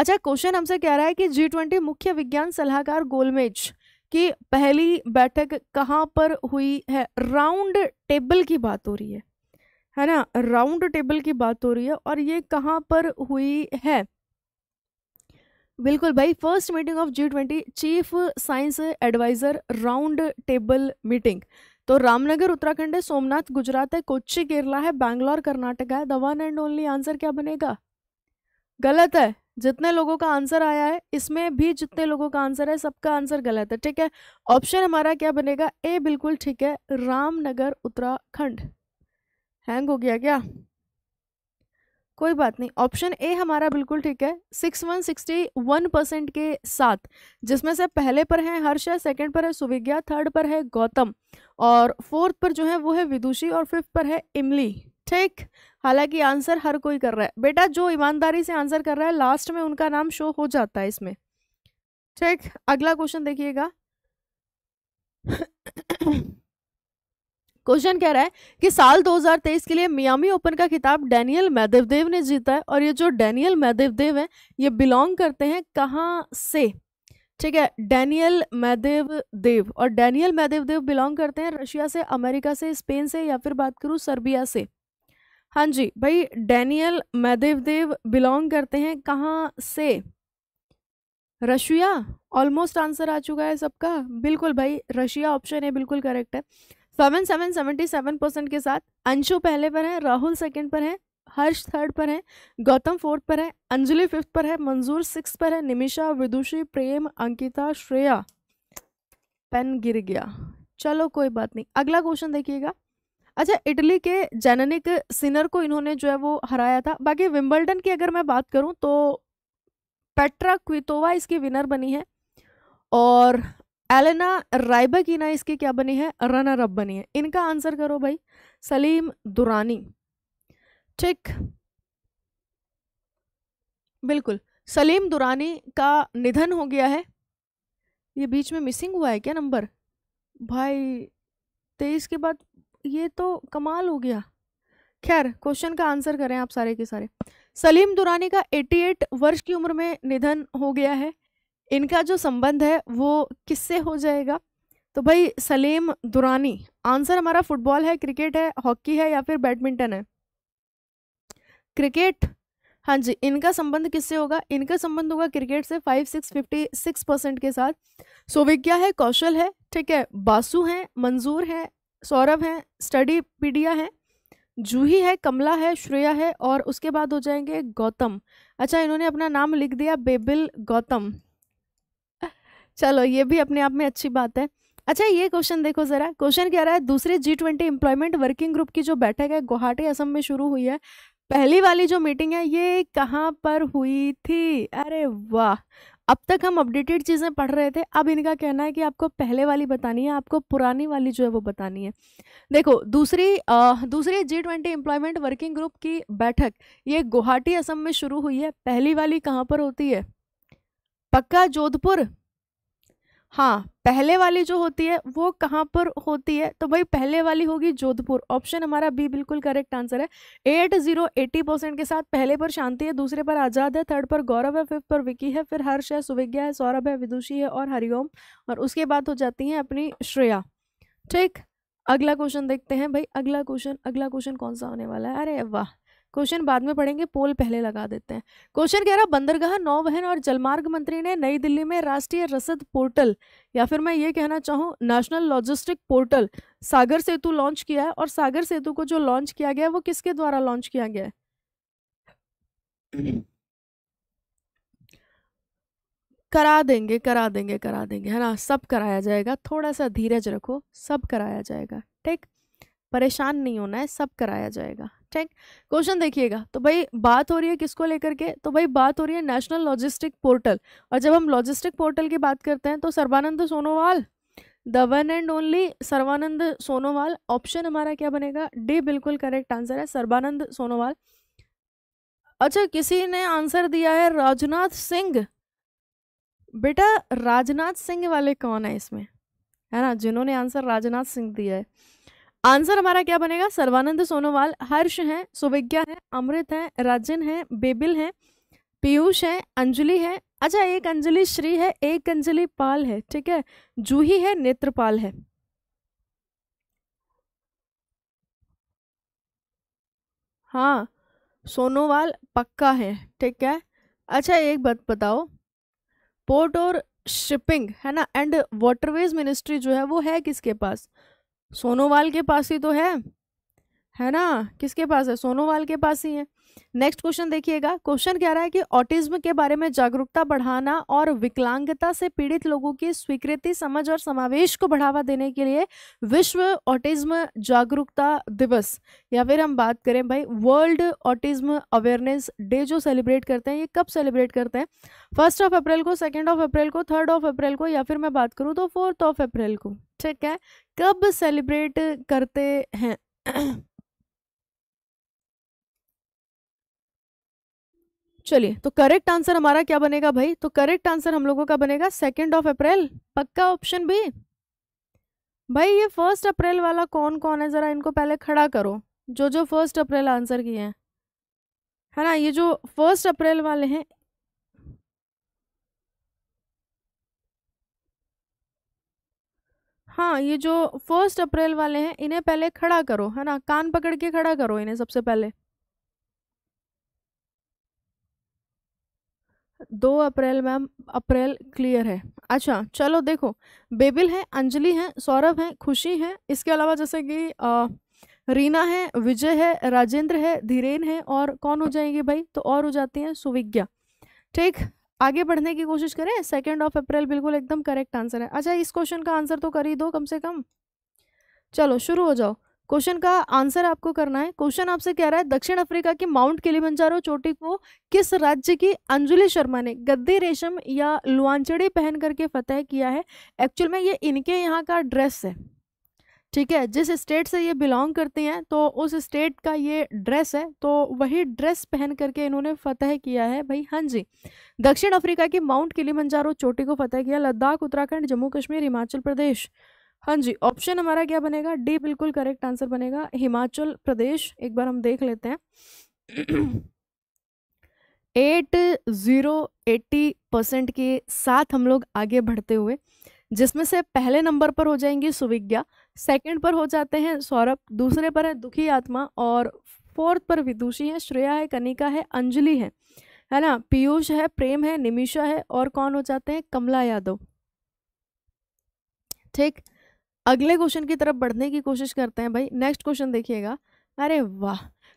अच्छा क्वेश्चन हमसे कह रहा है कि जी ट्वेंटी मुख्य विज्ञान सलाहकार गोलमेज की पहली बैठक कहाँ पर हुई है राउंड टेबल की बात हो रही है है ना राउंड टेबल की बात हो रही है और ये कहाँ पर हुई है बिल्कुल भाई first meeting of G twenty chief science advisor round table meeting तो रामनगर उत्तराखंड है सोमनाथ गुजरात है कोच्चि केरला है बैंगलोर कर्नाटक है the one and only answer क्या बनेगा गलत है जितने लोगों का आंसर आया है इसमें भी जितने लोगों का आंसर है सबका आंसर गलत है ठीक है ऑप्शन हमारा क्या बनेगा ए बिल्कुल ठीक है रामनगर उत्तराखंड हैंग हो गया क्या कोई बात नहीं ऑप्शन ए हमारा बिल्कुल ठीक है six one sixty one percent के साथ जिसमें से पहले पर है हर्ष है सेकंड पर है सुविज्ञा थर्ड पर है गौतम और फोर्थ पर जो है वो है विदुषी और फिफ्थ पर है इमली ठीक हालांकि आंसर हर कोई कर रहा है बेटा जो ईमानदारी से आंसर कर रहा है लास्ट में उनका नाम शो हो जाता है इसमें ठीक अगला क्वेश्चन देखिएगा क्वेश्चन कह रहा है कि साल 2023 के लिए मियामी ओपन का खिताब डैनियल मैदेवदेव ने जीता है और ये जो डैनियल मैदेवदेव है ये बिलोंग करते हैं कहाँ से ठीक है डैनियल मैदेव देव और डैनियल मैदेव देव बिलोंग करते हैं रशिया से अमेरिका से स्पेन से या फिर बात करूँ सर्बिया से हाँ जी भाई डैनियल मैदेव देव बिलोंग करते हैं कहाँ से रशिया ऑलमोस्ट आंसर आ चुका है सबका बिल्कुल भाई रशिया ऑप्शन है बिल्कुल करेक्ट है Pawan seven seventy seven percent के साथ अंशु पहले पर है राहुल सेकंड पर है हर्ष थर्ड पर है गौतम फोर्थ पर है अंजलि फिफ्थ पर है मंजूर सिक्स पर है निमिषा विदुषी प्रेम अंकिता श्रेया पेन गिर गया चलो कोई बात नहीं अगला क्वेश्चन देखिएगा अच्छा इटली के जेनेनिक सिनर को इन्होंने जो है वो हराया था बाकी विम्बल्टन की अगर मैं बात करूँ तो पेट्रा क्वितोवा इसकी विनर बनी है और एलेना राइबाकीना इसके क्या बनी है रनर अप बनी है इनका आंसर करो भाई सलीम दुरानी ठीक बिल्कुल सलीम दुरानी का निधन हो गया है ये बीच में मिसिंग हुआ है क्या नंबर भाई तेईस के बाद ये तो कमाल हो गया खैर क्वेश्चन का आंसर करें आप सारे के सारे सलीम दुरानी का 88 वर्ष की उम्र में निधन हो गया है इनका जो संबंध है वो किससे हो जाएगा तो भाई सलेम दुरानी आंसर हमारा फुटबॉल है क्रिकेट है हॉकी है या फिर बैडमिंटन है क्रिकेट हाँ जी इनका संबंध किससे होगा इनका संबंध होगा क्रिकेट से five six fifty six percent के साथ सोविज्ञा है कौशल है ठीक है बासु हैं मंजूर हैं सौरभ हैं स्टडी पीडिया हैं जूही है कमला है श्रेया है और उसके बाद हो जाएंगे गौतम अच्छा इन्होंने अपना नाम लिख दिया बेबिल गौतम चलो ये भी अपने आप में अच्छी बात है अच्छा ये क्वेश्चन देखो ज़रा क्वेश्चन क्या रहा है दूसरे G twenty employment working group की जो बैठक है गुवाहाटी असम में शुरू हुई है पहली वाली जो मीटिंग है ये कहाँ पर हुई थी अरे वाह अब तक हम अपडेटेड चीज़ें पढ़ रहे थे अब इनका कहना है कि आपको पहले वाली बतानी है आपको पुरानी वाली जो है वो बतानी है देखो दूसरी आ, दूसरी G twenty employment working group की बैठक ये गुवाहाटी असम में शुरू हुई है पहली वाली कहाँ पर होती है पक्का जोधपुर हाँ पहले वाली जो होती है वो कहाँ पर होती है तो भाई पहले वाली होगी जोधपुर ऑप्शन हमारा बी बिल्कुल करेक्ट आंसर है एट जीरो एटी परसेंट के साथ पहले पर शांति है दूसरे पर आज़ाद है थर्ड पर गौरव है फिफ्थ पर विकी है फिर हर्ष है सुविज्ञा है सौरभ है विदुषी है और हरिओम और उसके बाद हो जाती है अपनी श्रेया ठीक अगला क्वेश्चन देखते हैं भाई अगला क्वेश्चन अगला क्वेश्चन कौन सा होने वाला है अरे वाह क्वेश्चन बाद में पढ़ेंगे पोल पहले लगा देते हैं क्वेश्चन कह रहा बंदरगाह नौवहन और जलमार्ग मंत्री ने नई दिल्ली में राष्ट्रीय रसद पोर्टल या फिर मैं ये कहना चाहूँ national logistic portal Sagar Setu launch किया है और सागर सेतु को जो लॉन्च किया गया है वो किसके द्वारा लॉन्च किया गया है करा देंगे करा देंगे करा देंगे है ना सब कराया जाएगा थोड़ा सा धीरज रखो सब कराया जाएगा ठीक परेशान नहीं होना है सब कराया जाएगा ठीक क्वेश्चन देखिएगा तो भाई बात हो रही है किसको लेकर के तो भाई बात हो रही है नेशनल लॉजिस्टिक पोर्टल और जब हम लॉजिस्टिक पोर्टल की बात करते हैं तो Sarbananda Sonowal the one and only Sarbananda Sonowal option हमारा क्या बनेगा डी बिल्कुल करेक्ट आंसर है सर्वानंद सोनोवाल अच्छा किसी ने आंसर दिया है राजनाथ सिंह बेटा राजनाथ सिंह वाले कौन है इसमें है ना जिन्होंने आंसर राजनाथ सिंह दिया है आंसर हमारा क्या बनेगा सर्वानंद सोनोवाल हर्ष है सुविज्ञा है अमृत है राजन है बेबिल है पीयूष है अंजलि है अच्छा एक अंजलि श्री है एक अंजलि पाल है ठीक है जूही है नेत्रपाल है हाँ सोनोवाल पक्का है ठीक है अच्छा एक बात बताओ पोर्ट और शिपिंग है ना एंड वाटरवेज मिनिस्ट्री जो है वो है किसके पास सोनोवाल के पास ही तो है है ना किसके पास है सोनोवाल के पास ही है नेक्स्ट क्वेश्चन देखिएगा क्वेश्चन कह रहा है कि ऑटिज्म के बारे में जागरूकता बढ़ाना और विकलांगता से पीड़ित लोगों की स्वीकृति समझ और समावेश को बढ़ावा देने के लिए विश्व ऑटिज्म जागरूकता दिवस या फिर हम बात करें भाई वर्ल्ड ऑटिज्म अवेयरनेस डे जो सेलिब्रेट करते हैं ये कब सेलिब्रेट करते हैं फर्स्ट ऑफ अप्रैल को सेकेंड ऑफ अप्रैल को थर्ड ऑफ अप्रैल को या फिर मैं बात करूँ तो फोर्थ ऑफ अप्रैल को ठीक है कब सेलिब्रेट करते हैं चलिए तो करेक्ट आंसर हमारा क्या बनेगा भाई तो करेक्ट आंसर हम लोगों का बनेगा सेकेंड ऑफ अप्रैल पक्का ऑप्शन बी भाई ये फर्स्ट अप्रैल वाला कौन कौन है ज़रा इनको पहले खड़ा करो जो जो फर्स्ट अप्रैल आंसर किए हैं है ना ये जो फर्स्ट अप्रैल वाले हैं हाँ ये जो फर्स्ट अप्रैल वाले हैं इन्हें पहले खड़ा करो है ना कान पकड़ के खड़ा करो इन्हें सबसे पहले दो अप्रैल मैम अप्रैल क्लियर है अच्छा चलो देखो बेबिल है अंजलि है सौरभ है खुशी है इसके अलावा जैसे कि आ, रीना है विजय है राजेंद्र है धीरेन है और कौन हो जाएंगे भाई तो और हो जाती हैं सुविज्ञा ठीक आगे बढ़ने की कोशिश करें सेकेंड ऑफ अप्रैल बिल्कुल एकदम करेक्ट आंसर है अच्छा इस क्वेश्चन का आंसर तो कर ही दो कम से कम चलो शुरू हो जाओ क्वेश्चन का आंसर आपको करना है क्वेश्चन आपसे कह रहा है दक्षिण अफ्रीका की माउंट किलिमंजारो चोटी को किस राज्य की अंजलि शर्मा ने गद्दी रेशम या लुआंचड़ी पहन करके फतेह किया है एक्चुअल में ये इनके यहाँ का ड्रेस है ठीक है जिस स्टेट से ये बिलोंग करती हैं तो उस स्टेट का ये ड्रेस है तो वही ड्रेस पहन करके इन्होंने फतेह किया है भाई हाँ जी दक्षिण अफ्रीका की माउंट किलिमंजारो चोटी को फतेह किया लद्दाख उत्तराखंड जम्मू कश्मीर हिमाचल प्रदेश हाँ जी ऑप्शन हमारा क्या बनेगा डी बिल्कुल करेक्ट आंसर बनेगा हिमाचल प्रदेश एक बार हम देख लेते हैं एट ज़ीरो एट्टी परसेंट के साथ हम लोग आगे बढ़ते हुए जिसमें से पहले नंबर पर हो जाएंगी सुविज्ञा सेकंड पर हो जाते हैं सौरभ दूसरे पर है दुखी आत्मा और फोर्थ पर विदुषी है श्रेया है कनिका है अंजलि है है ना पीयूष है प्रेम है निमिषा है और कौन हो जाते हैं कमला यादव ठीक अगले क्वेश्चन की तरफ बढ़ने की कोशिश करते हैं भाई नेक्स्ट क्वेश्चन देखिएगा अरे वाह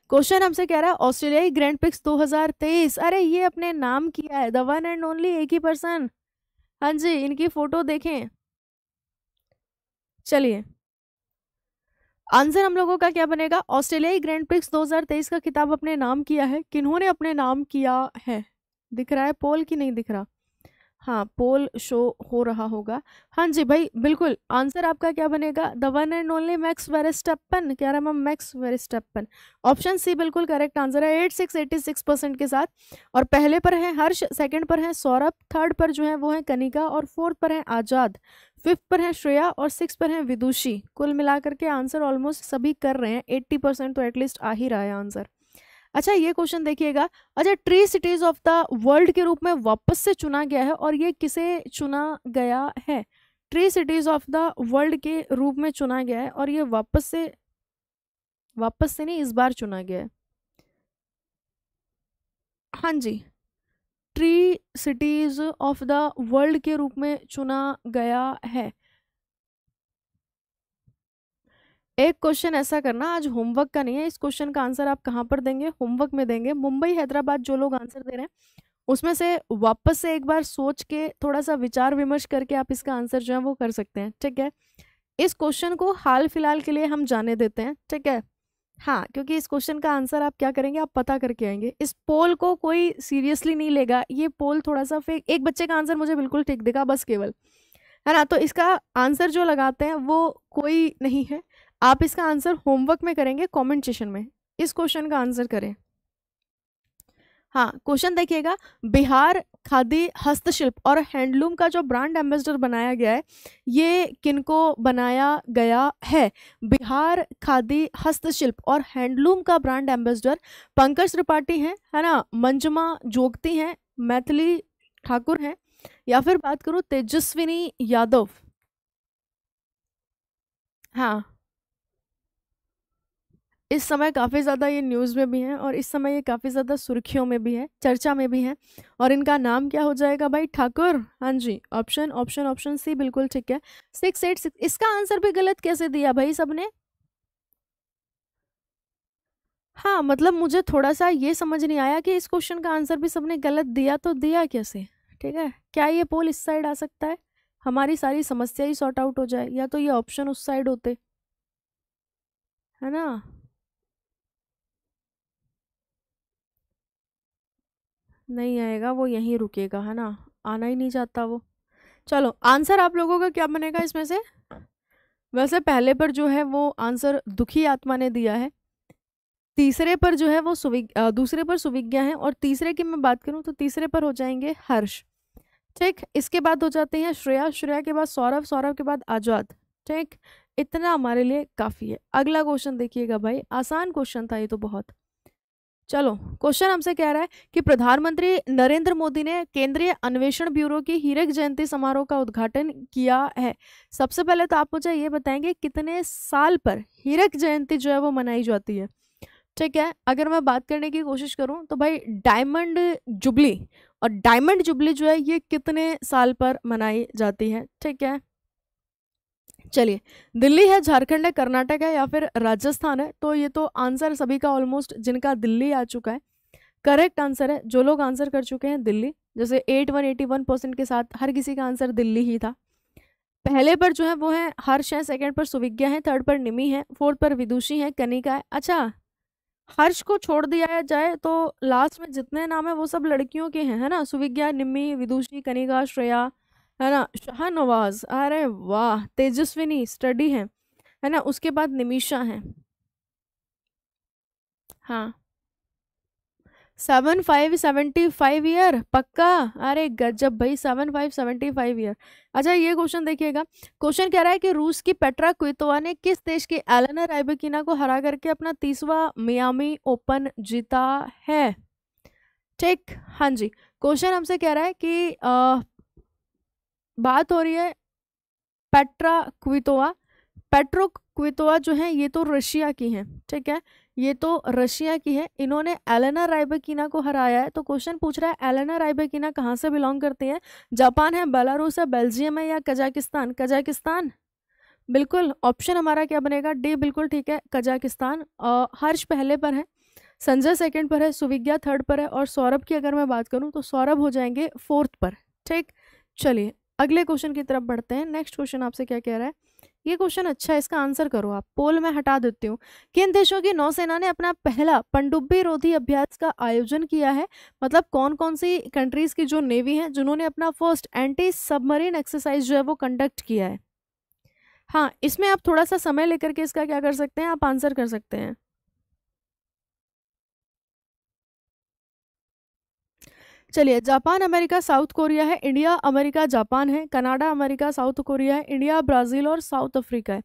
क्वेश्चन हमसे कह रहा है ऑस्ट्रेलियाई ग्रैंड पिक्स 2023 अरे ये अपने नाम किया है द वन एंड ओनली एक ही पर्सन हाँ जी इनकी फोटो देखें चलिए आंसर हम लोगों का क्या बनेगा ऑस्ट्रेलियाई ग्रैंड पिक्स 2023 का किताब अपने नाम किया है किन्होंने अपने नाम किया है दिख रहा है पोल की नहीं दिख रहा हाँ पोल शो हो रहा होगा हाँ जी भाई बिल्कुल आंसर आपका क्या बनेगा the one and only Max Verstappen कह रहा ma'am Max Verstappen option C बिल्कुल करेक्ट आंसर है eight six eighty six percent के साथ और पहले पर है हर्ष सेकंड पर है सौरभ थर्ड पर जो है वो है कनिका और फोर्थ पर है आज़ाद फिफ्थ पर है श्रेया और सिक्स पर है विदुषी कुल मिला के आंसर ऑलमोस्ट सभी कर रहे हैं एट्टी परसेंट तो एटलीस्ट आ ही रहा है आंसर अच्छा ये क्वेश्चन देखिएगा अच्छा tree cities of the world के रूप में वापस से चुना गया है और ये किसे चुना गया है tree cities of the world के रूप में चुना गया है और ये वापस से वापस से नहीं इस बार चुना गया है हाँ जी tree cities of the world के रूप में चुना गया है एक क्वेश्चन ऐसा करना आज होमवर्क का नहीं है इस क्वेश्चन का आंसर आप कहाँ पर देंगे होमवर्क में देंगे मुंबई हैदराबाद जो लोग आंसर दे रहे हैं उसमें से वापस से एक बार सोच के थोड़ा सा विचार विमर्श करके आप इसका आंसर जो है वो कर सकते हैं ठीक है इस क्वेश्चन को हाल फिलहाल के लिए हम जाने देते हैं ठीक है हाँ क्योंकि इस क्वेश्चन का आंसर आप क्या करेंगे आप पता करके आएंगे इस पोल को कोई सीरियसली नहीं लेगा ये पोल थोड़ा सा फेक एक बच्चे का आंसर मुझे बिल्कुल ठीक देगा बस केवल है ना तो इसका आंसर जो लगाते हैं वो कोई नहीं है आप इसका आंसर होमवर्क में करेंगे कमेंट सेशन में इस क्वेश्चन का आंसर करें हाँ क्वेश्चन देखिएगा बिहार खादी हस्तशिल्प और हैंडलूम का जो ब्रांड एम्बेसडर बनाया गया है ये किनको बनाया गया है बिहार खादी हस्तशिल्प और हैंडलूम का ब्रांड एम्बेसडर पंकज त्रिपाठी हैं है ना मंजमा जोगती हैं मैथिली ठाकुर हैं या फिर बात करूँ तेजस्विनी यादव हाँ इस समय काफ़ी ज़्यादा ये न्यूज़ में भी हैं और इस समय ये काफ़ी ज़्यादा सुर्खियों में भी है चर्चा में भी हैं और इनका नाम क्या हो जाएगा भाई ठाकुर हाँ जी ऑप्शन ऑप्शन ऑप्शन सी बिल्कुल ठीक है सिक्स एट सिक्स इसका आंसर भी गलत कैसे दिया भाई सबने हाँ मतलब मुझे थोड़ा सा ये समझ नहीं आया कि इस क्वेश्चन का आंसर भी सबने गलत दिया तो दिया कैसे ठीक है क्या ये पोल इस साइड आ सकता है हमारी सारी समस्या ही सॉर्ट आउट हो जाए या तो ये ऑप्शन उस साइड होते है ना नहीं आएगा वो यहीं रुकेगा है ना आना ही नहीं चाहता वो चलो आंसर आप लोगों का क्या बनेगा इसमें से वैसे पहले पर जो है वो आंसर दुखी आत्मा ने दिया है तीसरे पर जो है वो सुविज्ञा दूसरे पर सुविज्ञा है और तीसरे की मैं बात करूँ तो तीसरे पर हो जाएंगे हर्ष ठीक इसके बाद हो जाते हैं श्रेया श्रेया के बाद सौरभ सौरभ के बाद आजाद ठीक इतना हमारे लिए काफ़ी है अगला क्वेश्चन देखिएगा भाई आसान क्वेश्चन था ये तो बहुत चलो क्वेश्चन हमसे कह रहा है कि प्रधानमंत्री नरेंद्र मोदी ने केंद्रीय अन्वेषण ब्यूरो की हीरक जयंती समारोह का उद्घाटन किया है सबसे पहले तो आप मुझे ये बताएंगे कितने साल पर हीरक जयंती जो है वो मनाई जाती है ठीक है अगर मैं बात करने की कोशिश करूं तो भाई डायमंड जुबली और डायमंड जुबली जो है ये कितने साल पर मनाई जाती है ठीक है चलिए दिल्ली है झारखंड है कर्नाटक है या फिर राजस्थान है तो ये तो आंसर सभी का ऑलमोस्ट जिनका दिल्ली आ चुका है करेक्ट आंसर है जो लोग आंसर कर चुके हैं दिल्ली जैसे eight one eighty one percent के साथ हर किसी का आंसर दिल्ली ही था पहले पर जो है वो है हर्ष है सेकेंड पर सुविज्ञा है थर्ड पर निमी है फोर्थ पर विदुषी है कनिका है अच्छा हर्ष को छोड़ दिया जाए तो लास्ट में जितने नाम है वो सब लड़कियों के हैं है ना सुविज्ञा निमी विदुषी कनिका श्रेया है ना शाहनवाज अरे वाह तेजस्विनी स्टडी है है ना उसके बाद निमिषा है हाँ seven five seventy five year पक्का अरे गजब भाई seven five seventy five year अच्छा ये क्वेश्चन देखिएगा क्वेश्चन कह रहा है कि रूस की पेट्रा क्वितोवा ने किस देश की एलेना राइबकिना को हरा करके अपना तीसवा मियामी ओपन जीता है ठीक हाँ जी क्वेश्चन हमसे कह रहा है कि बात हो रही है पेट्रा क्वितोवा पेट्रो क्वितोवा जो है ये तो रशिया की हैं ठीक है ये तो रशिया की है इन्होंने एलेना राइबेकिना को हराया है तो क्वेश्चन पूछ रहा है एलेना राइबेकिना कहाँ से बिलोंग करती है जापान है बेलारूस है बेल्जियम है या कजाकिस्तान कजाकिस्तान बिल्कुल ऑप्शन हमारा क्या बनेगा डी बिल्कुल ठीक है कजाकिस्तान हर्ष पहले पर है संजय सेकंड पर है सुविज्ञा थर्ड पर है और सौरभ की अगर मैं बात करूँ तो सौरभ हो जाएंगे फोर्थ पर ठीक चलिए अगले क्वेश्चन की तरफ बढ़ते हैं नेक्स्ट क्वेश्चन आपसे क्या कह रहा है ये क्वेश्चन अच्छा है इसका आंसर करो आप पोल में हटा देती हूँ किन देशों की नौसेना ने अपना पहला पंडुब्बी रोधी अभ्यास का आयोजन किया है मतलब कौन कौन सी कंट्रीज की जो नेवी हैं जिन्होंने अपना फर्स्ट एंटी सबमरीन एक्सरसाइज जो है वो कंडक्ट किया है हाँ इसमें आप थोड़ा सा समय लेकर के इसका क्या कर सकते हैं आप आंसर कर सकते हैं चलिए जापान अमेरिका साउथ कोरिया है इंडिया अमेरिका जापान है कनाडा अमेरिका साउथ कोरिया है इंडिया ब्राज़ील और साउथ अफ्रीका है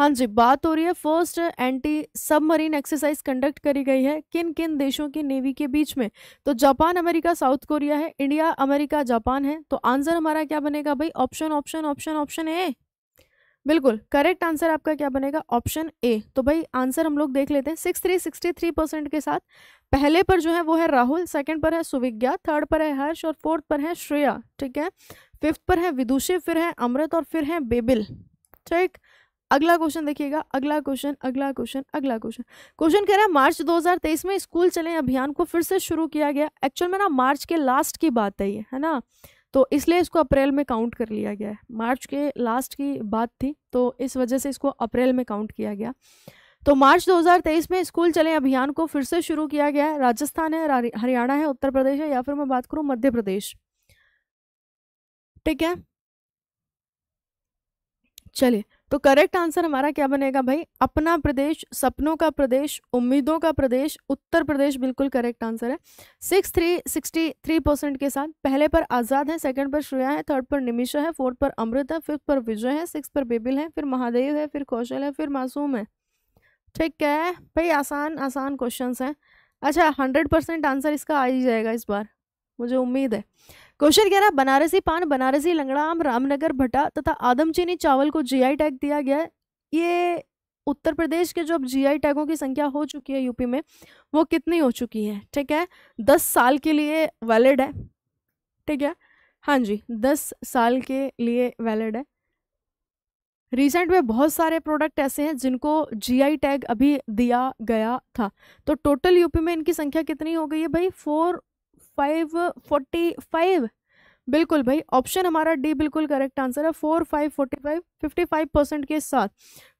हाँ जी बात हो रही है first anti submarine exercise conduct करी गई है किन किन देशों की नेवी के बीच में तो जापान अमेरिका साउथ कोरिया है इंडिया अमेरिका जापान है तो आंसर हमारा क्या बनेगा भाई option option option option A बिल्कुल करेक्ट आंसर आपका क्या बनेगा ऑप्शन ए तो भाई आंसर हम लोग देख लेते हैं six three sixty three percent के साथ पहले पर जो है वो है राहुल सेकंड पर है सुविज्ञा थर्ड पर है हर्ष और फोर्थ पर है श्रेया ठीक है फिफ्थ पर है विदुषी फिर है अमृत और फिर है बेबिल ठीक अगला क्वेश्चन देखिएगा अगला क्वेश्चन अगला क्वेश्चन अगला क्वेश्चन क्वेश्चन कह रहा है मार्च 2023 में स्कूल चले अभियान को फिर से शुरू किया गया एक्चुअल में ना मार्च के लास्ट की बात है ये है ना तो इसलिए इसको अप्रैल में काउंट कर लिया गया है मार्च के लास्ट की बात थी तो इस वजह से इसको अप्रैल में काउंट किया गया तो मार्च 2023 में स्कूल चले अभियान को फिर से शुरू किया गया है राजस्थान है हरियाणा है उत्तर प्रदेश है या फिर मैं बात करूं मध्य प्रदेश ठीक है चलिए तो करेक्ट आंसर हमारा क्या बनेगा भाई अपना प्रदेश सपनों का प्रदेश उम्मीदों का प्रदेश उत्तर प्रदेश बिल्कुल करेक्ट आंसर है six three sixty three percent के साथ पहले पर आज़ाद है सेकंड पर श्रेया है थर्ड पर निमिषा है फोर्थ पर अमृत है फिफ्थ पर विजय है सिक्स पर बेबिल है फिर महादेव है फिर कौशल है फिर मासूम है ठीक है भाई आसान आसान क्वेश्चंस हैं अच्छा हंड्रेड परसेंट आंसर इसका आ ही जाएगा इस बार मुझे उम्मीद है क्वेश्चन कह रहा है बनारसी पान बनारसी लंगड़ा आम रामनगर भट्टा तथा आदमचीनी चावल को जीआई टैग दिया गया है ये उत्तर प्रदेश के जो अब जीआई टैगों की संख्या हो चुकी है यूपी में वो कितनी हो चुकी है ठीक है दस साल के लिए वैलिड है ठीक है हाँ जी दस साल के लिए वैलिड है रिसेंट में बहुत सारे प्रोडक्ट ऐसे हैं जिनको जीआई टैग अभी दिया गया था तो टोटल यूपी में इनकी संख्या कितनी हो गई है भाई फोर फाइव फोर्टी फाइव बिल्कुल भाई ऑप्शन हमारा डी बिल्कुल करेक्ट आंसर है four five forty five fifty five percent के साथ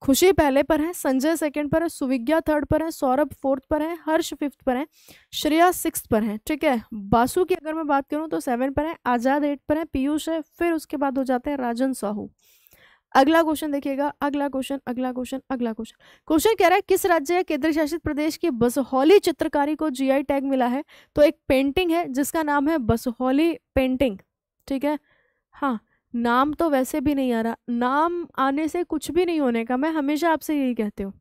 खुशी पहले पर है संजय सेकंड पर है सुविज्ञा थर्ड पर है सौरभ फोर्थ पर है हर्ष फिफ्थ पर है श्रेया सिक्स पर है ठीक है बासु की अगर मैं बात करूँ तो सेवन पर है आज़ाद एट पर है पीयूष है फिर उसके बाद हो जाते हैं राजन साहू अगला क्वेश्चन देखिएगा अगला क्वेश्चन अगला क्वेश्चन अगला क्वेश्चन क्वेश्चन कह रहा है किस राज्य या केंद्र शासित प्रदेश की बसहौली चित्रकारी को जीआई टैग मिला है तो एक पेंटिंग है जिसका नाम है बसहौली पेंटिंग ठीक है हाँ नाम तो वैसे भी नहीं आ रहा नाम आने से कुछ भी नहीं होने का मैं हमेशा आपसे यही कहती हूँ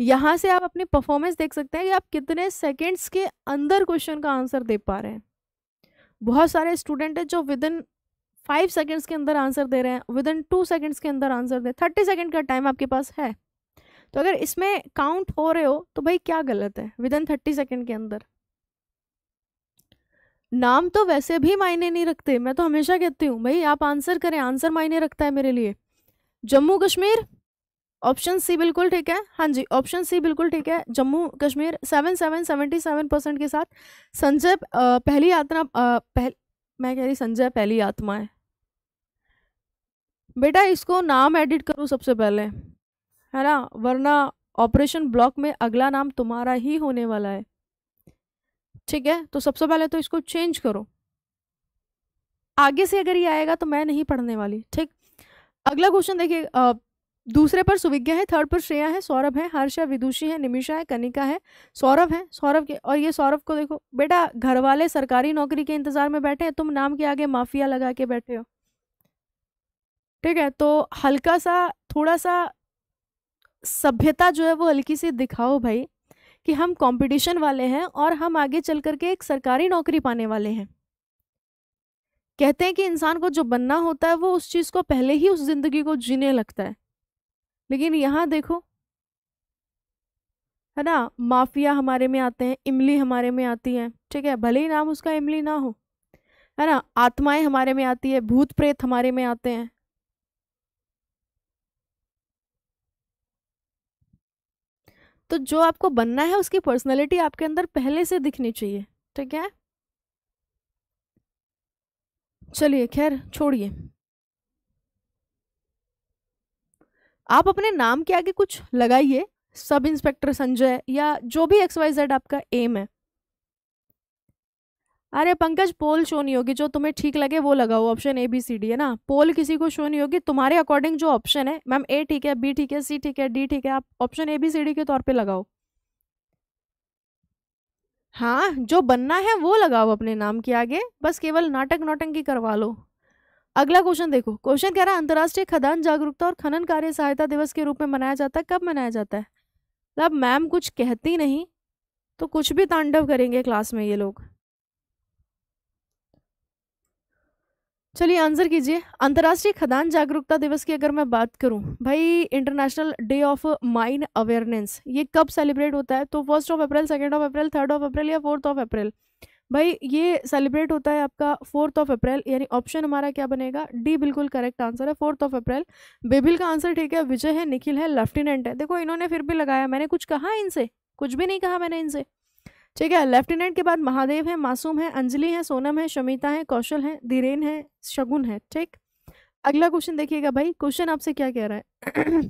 यहाँ से आप अपनी परफॉर्मेंस देख सकते हैं कि आप कितने सेकेंड्स के अंदर क्वेश्चन का आंसर दे पा रहे हैं बहुत सारे स्टूडेंट हैं जो विद इन फाइव सेकेंड्स के अंदर आंसर दे रहे हैं विद इन टू सेकेंड्स के अंदर आंसर दे थर्टी सेकेंड का टाइम आपके पास है तो अगर इसमें काउंट हो रहे हो तो भाई क्या गलत है विद इन थर्टी सेकेंड के अंदर नाम तो वैसे भी मायने नहीं रखते मैं तो हमेशा कहती हूँ भाई आप आंसर करें आंसर मायने रखता है मेरे लिए जम्मू कश्मीर ऑप्शन सी बिल्कुल ठीक है हाँ जी ऑप्शन सी बिल्कुल ठीक है Jammu Kashmir seven seven seventy seven percent के साथ संजय पहली यात्रा पहल मैं कह रही संजय पहली आत्मा है बेटा इसको नाम एडिट करो सबसे पहले है ना वरना ऑपरेशन ब्लॉक में अगला नाम तुम्हारा ही होने वाला है ठीक है तो सबसे पहले तो इसको चेंज करो आगे से अगर ये आएगा तो मैं नहीं पढ़ने वाली ठीक अगला क्वेश्चन देखिए दूसरे पर सुविज्ञा है थर्ड पर श्रेया है सौरभ है हर्ष है विदुषी है निमिषा है कनिका है सौरभ है सौरभ के और ये सौरभ को देखो बेटा घर वाले सरकारी नौकरी के इंतजार में बैठे हैं तुम नाम के आगे माफिया लगा के बैठे हो ठीक है तो हल्का सा थोड़ा सा सभ्यता जो है वो हल्की सी दिखाओ भाई कि हम कंपटीशन वाले हैं और हम आगे चल करके एक सरकारी नौकरी पाने वाले हैं कहते हैं कि इंसान को जो बनना होता है वो उस चीज़ को पहले ही उस ज़िंदगी को जीने लगता है लेकिन यहाँ देखो है ना माफिया हमारे में आते हैं इमली हमारे में आती है ठीक है भले ही नाम उसका इमली ना हो है ना आत्माएं हमारे में आती है भूत प्रेत हमारे में आते हैं तो जो आपको बनना है उसकी पर्सनैलिटी आपके अंदर पहले से दिखनी चाहिए ठीक है चलिए खैर छोड़िए आप अपने नाम के आगे कुछ लगाइए सब इंस्पेक्टर संजय या जो भी एक्स वाई जेड आपका एम है अरे पंकज पोल शो नहीं होगी जो तुम्हें ठीक लगे वो लगाओ option A B C D है ना पोल किसी को शो नहीं होगी तुम्हारे अकॉर्डिंग जो ऑप्शन है मैम ए ठीक है बी ठीक है सी ठीक है डी ठीक है आप option A B C D के तौर पे लगाओ हाँ जो बनना है वो लगाओ अपने नाम के आगे बस केवल नाटक नौटंकी करवा लो अगला क्वेश्चन देखो क्वेश्चन कह रहा है अंतर्राष्ट्रीय खदान जागरूकता और खनन कार्य सहायता दिवस के रूप में मनाया जाता है कब मनाया जाता है मतलब मैम कुछ कहती नहीं तो कुछ भी तांडव करेंगे क्लास में ये लोग चलिए आंसर कीजिए अंतर्राष्ट्रीय खदान जागरूकता दिवस की अगर मैं बात करूं भाई international day of mine awareness ये कब सेलिब्रेट होता है तो first of April second of April third of April या फोर्थ ऑफ अप्रैल भाई ये सेलिब्रेट होता है आपका फोर्थ ऑफ अप्रैल यानी ऑप्शन हमारा क्या बनेगा डी बिल्कुल करेक्ट आंसर है फोर्थ ऑफ अप्रैल बेबिल का आंसर ठीक है विजय है निखिल है लेफ्टिनेंट है देखो इन्होंने फिर भी लगाया मैंने कुछ कहा इनसे कुछ भी नहीं कहा मैंने इनसे ठीक है लेफ्टिनेंट के बाद महादेव है मासूम है अंजलि है सोनम है शमिता है कौशल है धीरेन है शगुन है ठीक अगला क्वेश्चन देखिएगा भाई क्वेश्चन आपसे क्या कह रहा है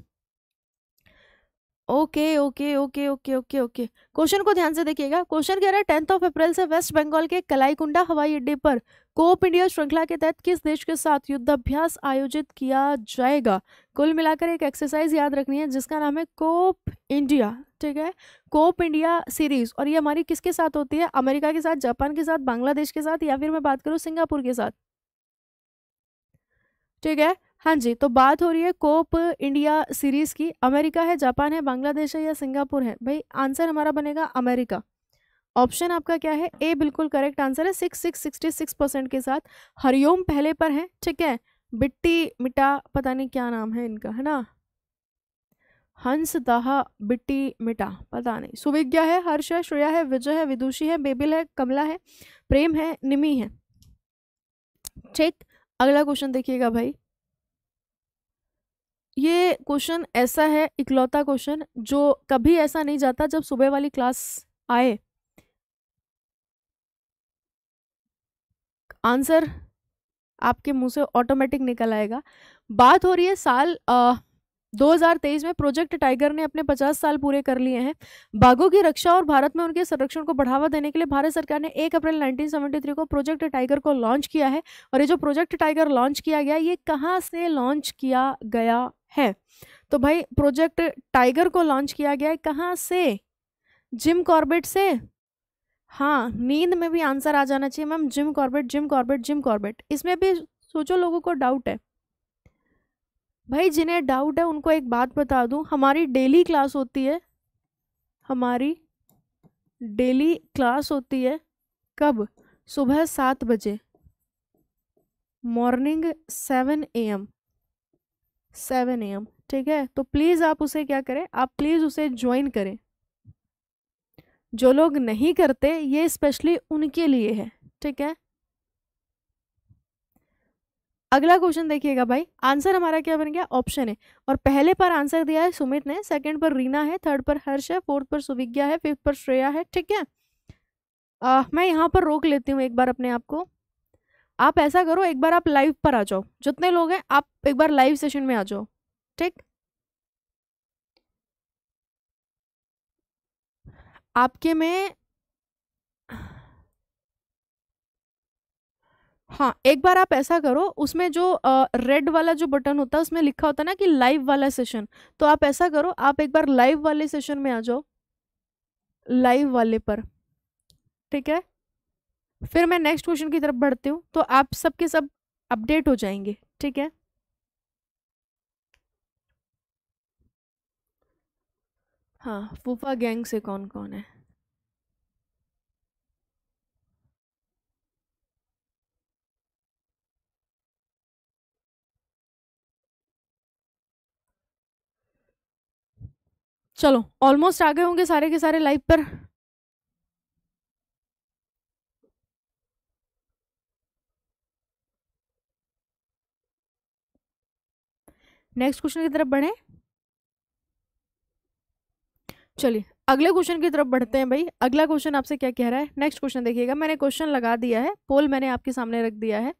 okay okay okay okay okay okay question को ध्यान से देखिएगा क्वेश्चन कह रहा है टेंथ ऑफ अप्रैल से वेस्ट बंगाल के कलाईकुंडा हवाई अड्डे पर कोप इंडिया श्रृंखला के तहत किस देश के साथ युद्धाभ्यास आयोजित किया जाएगा कुल मिलाकर एक एक्सरसाइज याद रखनी है जिसका नाम है कोप इंडिया ठीक है कोप इंडिया सीरीज और ये हमारी किसके साथ होती है अमेरिका के साथ जापान के साथ बांग्लादेश के साथ या फिर मैं बात करूँ सिंगापुर के साथ ठीक है हाँ जी तो बात हो रही है कोप इंडिया सीरीज की अमेरिका है जापान है बांग्लादेश है या सिंगापुर है भाई आंसर हमारा बनेगा अमेरिका ऑप्शन आपका क्या है ए बिल्कुल करेक्ट आंसर है six six sixty six percent के साथ हरिओम पहले पर है ठीक है बिट्टी मिटा पता नहीं क्या नाम है इनका है ना हंस दाहा बिट्टी मिटा पता नहीं सुविज्ञा है हर्ष है श्रेया है विजय है विदुषी है बेबिल है कमला है प्रेम है निमी है ठीक अगला क्वेश्चन देखिएगा भाई ये क्वेश्चन ऐसा है इकलौता क्वेश्चन जो कभी ऐसा नहीं जाता जब सुबह वाली क्लास आए आंसर आपके मुंह से ऑटोमेटिक निकल आएगा बात हो रही है साल आ, 2023 में प्रोजेक्ट टाइगर ने अपने 50 साल पूरे कर लिए हैं बाघों की रक्षा और भारत में उनके संरक्षण को बढ़ावा देने के लिए भारत सरकार ने 1 अप्रैल 1973 को प्रोजेक्ट टाइगर को लॉन्च किया है और ये जो प्रोजेक्ट टाइगर लॉन्च किया गया ये कहाँ से लॉन्च किया गया है तो भाई प्रोजेक्ट टाइगर को लॉन्च किया गया है कहाँ से जिम कॉर्बेट से हाँ नींद में भी आंसर आ जाना चाहिए ma'am Jim Corbett Jim Corbett Jim Corbett इसमें भी सोचो लोगों को डाउट है भाई जिन्हें डाउट है उनको एक बात बता दूं हमारी डेली क्लास होती है हमारी डेली क्लास होती है कब सुबह सात बजे morning seven A M seven A M ठीक है तो प्लीज़ आप उसे क्या करें आप प्लीज़ उसे ज्वाइन करें जो लोग नहीं करते ये स्पेशली उनके लिए है ठीक है अगला क्वेश्चन देखिएगा भाई आंसर हमारा क्या बन गया ऑप्शन है और पहले पर आंसर दिया है सुमित ने सेकंड पर रीना है थर्ड पर हर्ष है फोर्थ पर सुविज्ञा है फिफ्थ पर श्रेया है ठीक है आ, मैं यहाँ पर रोक लेती हूँ एक बार अपने आप को आप ऐसा करो एक बार आप लाइव पर आ जाओ जितने लोग हैं आप एक बार लाइव सेशन में आ जाओ ठीक आपके में हाँ एक बार आप ऐसा करो उसमें जो आ, रेड वाला जो बटन होता है उसमें लिखा होता है ना कि लाइव वाला सेशन तो आप ऐसा करो आप एक बार लाइव वाले सेशन में आ जाओ लाइव वाले पर ठीक है फिर मैं नेक्स्ट क्वेश्चन की तरफ बढ़ती हूँ तो आप सबके सब अपडेट हो जाएंगे ठीक है हाँ फूफा गैंग से कौन कौन है चलो ऑलमोस्ट आ गए होंगे सारे के सारे लाइव पर नेक्स्ट क्वेश्चन की तरफ बढ़ें चलिए अगले क्वेश्चन की तरफ बढ़ते हैं भाई अगला क्वेश्चन आपसे क्या कह रहा है नेक्स्ट क्वेश्चन देखिएगा मैंने क्वेश्चन लगा दिया है पोल मैंने आपके सामने रख दिया है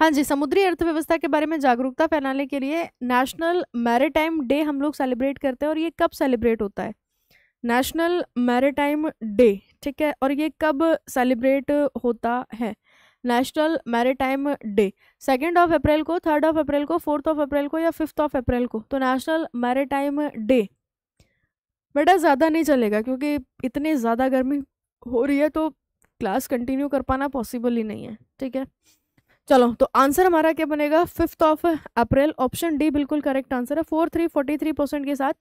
हाँ जी समुद्री अर्थव्यवस्था के बारे में जागरूकता फैलाने के लिए नेशनल मैरिटाइम डे हम लोग सेलिब्रेट करते हैं और ये कब सेलिब्रेट होता है नेशनल मैरिटाइम डे ठीक है और ये कब सेलिब्रेट होता है national maritime day second of April को थर्ड ऑफ अप्रैल को फोर्थ ऑफ अप्रैल को या फिफ्थ ऑफ अप्रैल को तो नेशनल मैरीटाइम डे बेटा ज़्यादा नहीं चलेगा क्योंकि इतनी ज़्यादा गर्मी हो रही है तो क्लास कंटिन्यू कर पाना पॉसिबल ही नहीं है ठीक है चलो तो आंसर हमारा क्या बनेगा fifth of April option D बिल्कुल करेक्ट आंसर है four three forty three percent के साथ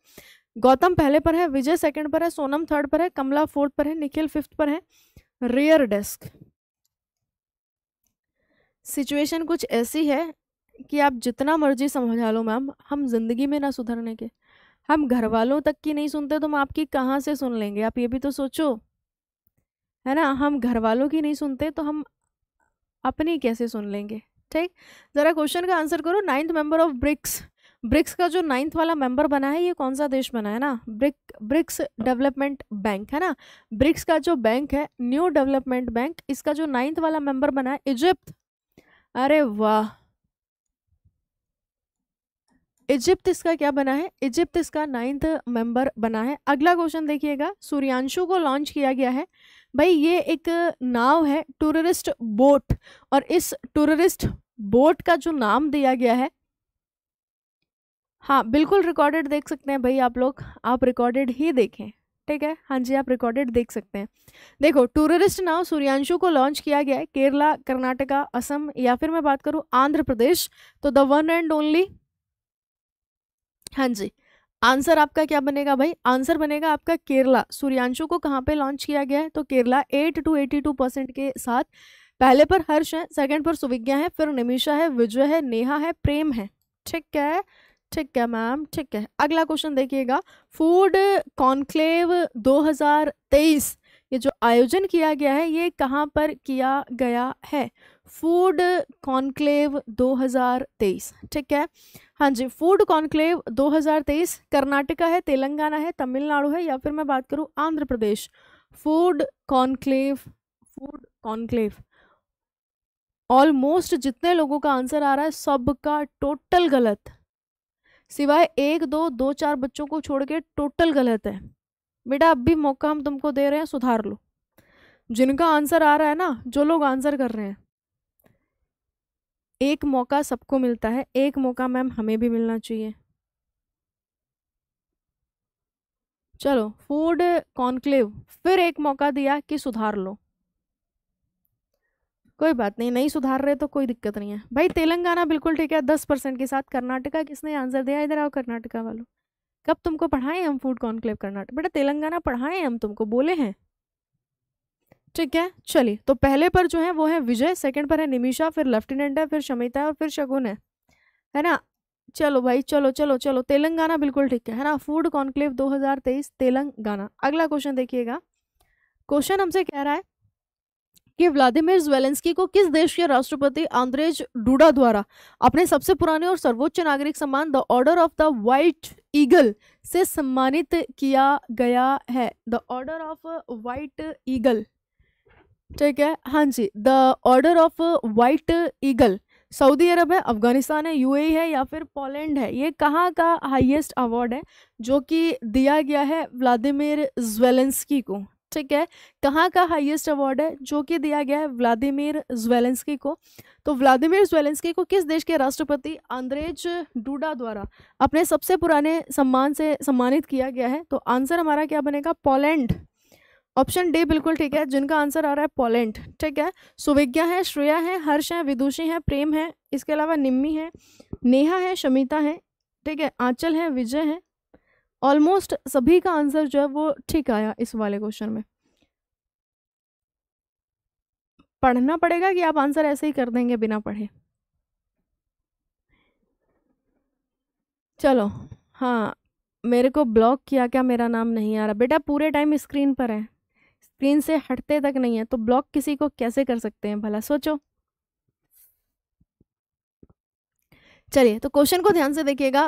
गौतम पहले पर है विजय सेकंड पर है सोनम थर्ड पर है कमला फोर्थ पर है निखिल फिफ्थ पर है रेयर डेस्क सिचुएशन कुछ ऐसी है कि आप जितना मर्जी समझा लो मैम हम ज़िंदगी में ना सुधरने के हम घर वालों तक की नहीं सुनते तो हम आपकी कहाँ से सुन लेंगे आप ये भी तो सोचो है ना हम घर वालों की नहीं सुनते तो हम अपनी कैसे सुन लेंगे ठीक ज़रा क्वेश्चन का आंसर करो ninth member of BRICS BRICS का जो नाइन्थ वाला मेंबर बना है ये कौन सा देश बना है ना ब्रिक ब्रिक्स डेवलपमेंट बैंक है ना ब्रिक्स का जो बैंक है न्यू डेवलपमेंट बैंक इसका जो नाइन्थ वाला मेंबर बना है इजिप्त अरे वाह इजिप्त इसका क्या बना है इजिप्त इसका नाइन्थ मेंबर बना है अगला क्वेश्चन देखिएगा सूर्यांशु को लॉन्च किया गया है भाई ये एक नाव है टूरिस्ट बोट और इस टूरिस्ट बोट का जो नाम दिया गया है हाँ बिल्कुल रिकॉर्डेड देख सकते हैं भाई आप लोग आप रिकॉर्डेड ही देखें ठीक है हाँ जी आप रिकॉर्डेड देख सकते हैं देखो टूरिस्ट नाव सूर्यांशु को लॉन्च किया गया है केरला कर्नाटका असम या फिर मैं बात करूँ आंध्र प्रदेश तो द वन एंड ओनली हाँ जी आंसर आपका क्या बनेगा भाई आंसर बनेगा आपका केरला सूर्यांशु को कहाँ पे लॉन्च किया गया है तो Kerala eight two eighty two percent के साथ पहले पर हर्ष है सेकंड पर सुविज्ञा है फिर निमिषा है विजय है नेहा है प्रेम है ठीक है ठीक है मैम ठीक है अगला क्वेश्चन देखिएगा फूड कॉन्क्लेव 2023 ये जो आयोजन किया गया है ये कहाँ पर किया गया है फूड कॉन्क्लेव 2023 ठीक है हाँ जी फूड कॉन्क्लेव 2023 कर्नाटका है तेलंगाना है तमिलनाडु है या फिर मैं बात करूँ Andhra Pradesh food conclave food conclave almost जितने लोगों का आंसर आ रहा है सबका टोटल गलत सिवाय एक दो दो चार बच्चों को छोड़ के टोटल गलत है बेटा अब भी मौका हम तुमको दे रहे हैं सुधार लो जिनका आंसर आ रहा है ना जो लोग आंसर कर रहे हैं एक मौका सबको मिलता है एक मौका मैम हमें भी मिलना चाहिए चलो फूड कॉन्क्लेव फिर एक मौका दिया कि सुधार लो कोई बात नहीं नहीं सुधार रहे तो कोई दिक्कत नहीं है भाई तेलंगाना बिल्कुल ठीक है दस परसेंट के साथ कर्नाटका किसने आंसर दिया इधर आओ कर्नाटका वालों कब तुमको पढ़ाएं हम फूड कॉन्क्लेव कर्नाटक बेटा तेलंगाना पढ़ाएं हम तुमको बोले हैं ठीक है चलिए तो पहले पर जो है वो है विजय सेकेंड पर है निमिषा फिर लेफ्टिनेंट है फिर शमिता और फिर शगुन है है ना चलो भाई चलो चलो चलो तेलंगाना बिल्कुल ठीक है है ना फूड कॉन्क्लेव 2023 तेलंगाना अगला क्वेश्चन देखिएगा क्वेश्चन हमसे कह रहा है कि व्लादिमीर ज्वेलेंस्की को किस देश के राष्ट्रपति आंद्रेज डूडा द्वारा अपने सबसे पुराने और सर्वोच्च नागरिक सम्मान the order of the white eagle से सम्मानित किया गया है the order of white eagle ठीक है हाँ जी the order of white eagle Saudi Arabia है अफगानिस्तान है यूएई है या फिर पोलैंड है ये कहाँ का हाईएस्ट अवार्ड है जो कि दिया गया है व्लादिमीर ज्वेलेंस्की को ठीक है कहाँ का हाईएस्ट अवार्ड है जो कि दिया गया है व्लादिमीर ज्वेलेंस्की को तो व्लादिमीर ज्वेलेंस्की को किस देश के राष्ट्रपति आंद्रेज डूडा द्वारा अपने सबसे पुराने सम्मान से सम्मानित किया गया है तो आंसर हमारा क्या बनेगा पोलैंड ऑप्शन डी बिल्कुल ठीक है जिनका आंसर आ रहा है पोलैंड ठीक है सुविज्ञा है श्रेया है हर्ष है विदुषी है प्रेम है इसके अलावा निम्मी है नेहा है शमिता है ठीक है आंचल है विजय है ऑलमोस्ट सभी का आंसर जो है वो ठीक आया इस वाले क्वेश्चन में पढ़ना पड़ेगा कि आप आंसर ऐसे ही कर देंगे बिना पढ़े चलो हाँ मेरे को ब्लॉक किया क्या मेरा नाम नहीं आ रहा बेटा पूरे टाइम स्क्रीन पर है स्क्रीन से हटते तक नहीं है तो ब्लॉक किसी को कैसे कर सकते हैं भला सोचो चलिए तो क्वेश्चन को ध्यान से देखिएगा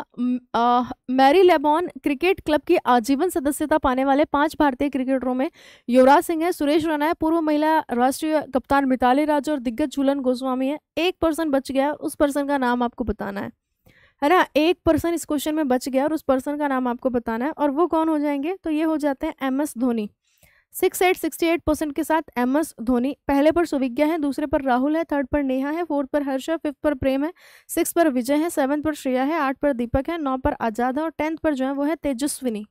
मैरी लेबॉन क्रिकेट क्लब की आजीवन सदस्यता पाने वाले पांच भारतीय क्रिकेटरों में युवराज सिंह है सुरेश रैना है पूर्व महिला राष्ट्रीय कप्तान मिताली राज और दिग्गज झूलन गोस्वामी है एक पर्सन बच गया उस पर्सन का नाम आपको बताना है है ना एक पर्सन इस क्वेश्चन में बच गया और उस पर्सन का नाम आपको बताना है और वो कौन हो जाएंगे तो ये हो जाते हैं M S Dhoni six eight sixty eight percent के साथ एम एस धोनी पहले पर सुविज्ञा है दूसरे पर राहुल है थर्ड पर नेहा है फोर्थ पर हर्ष है फिफ्थ पर प्रेम है सिक्स पर विजय है सेवन्थ पर श्रेया है आठ पर दीपक है नौ पर आजाद है और टेंथ पर जो है वो है तेजस्विनी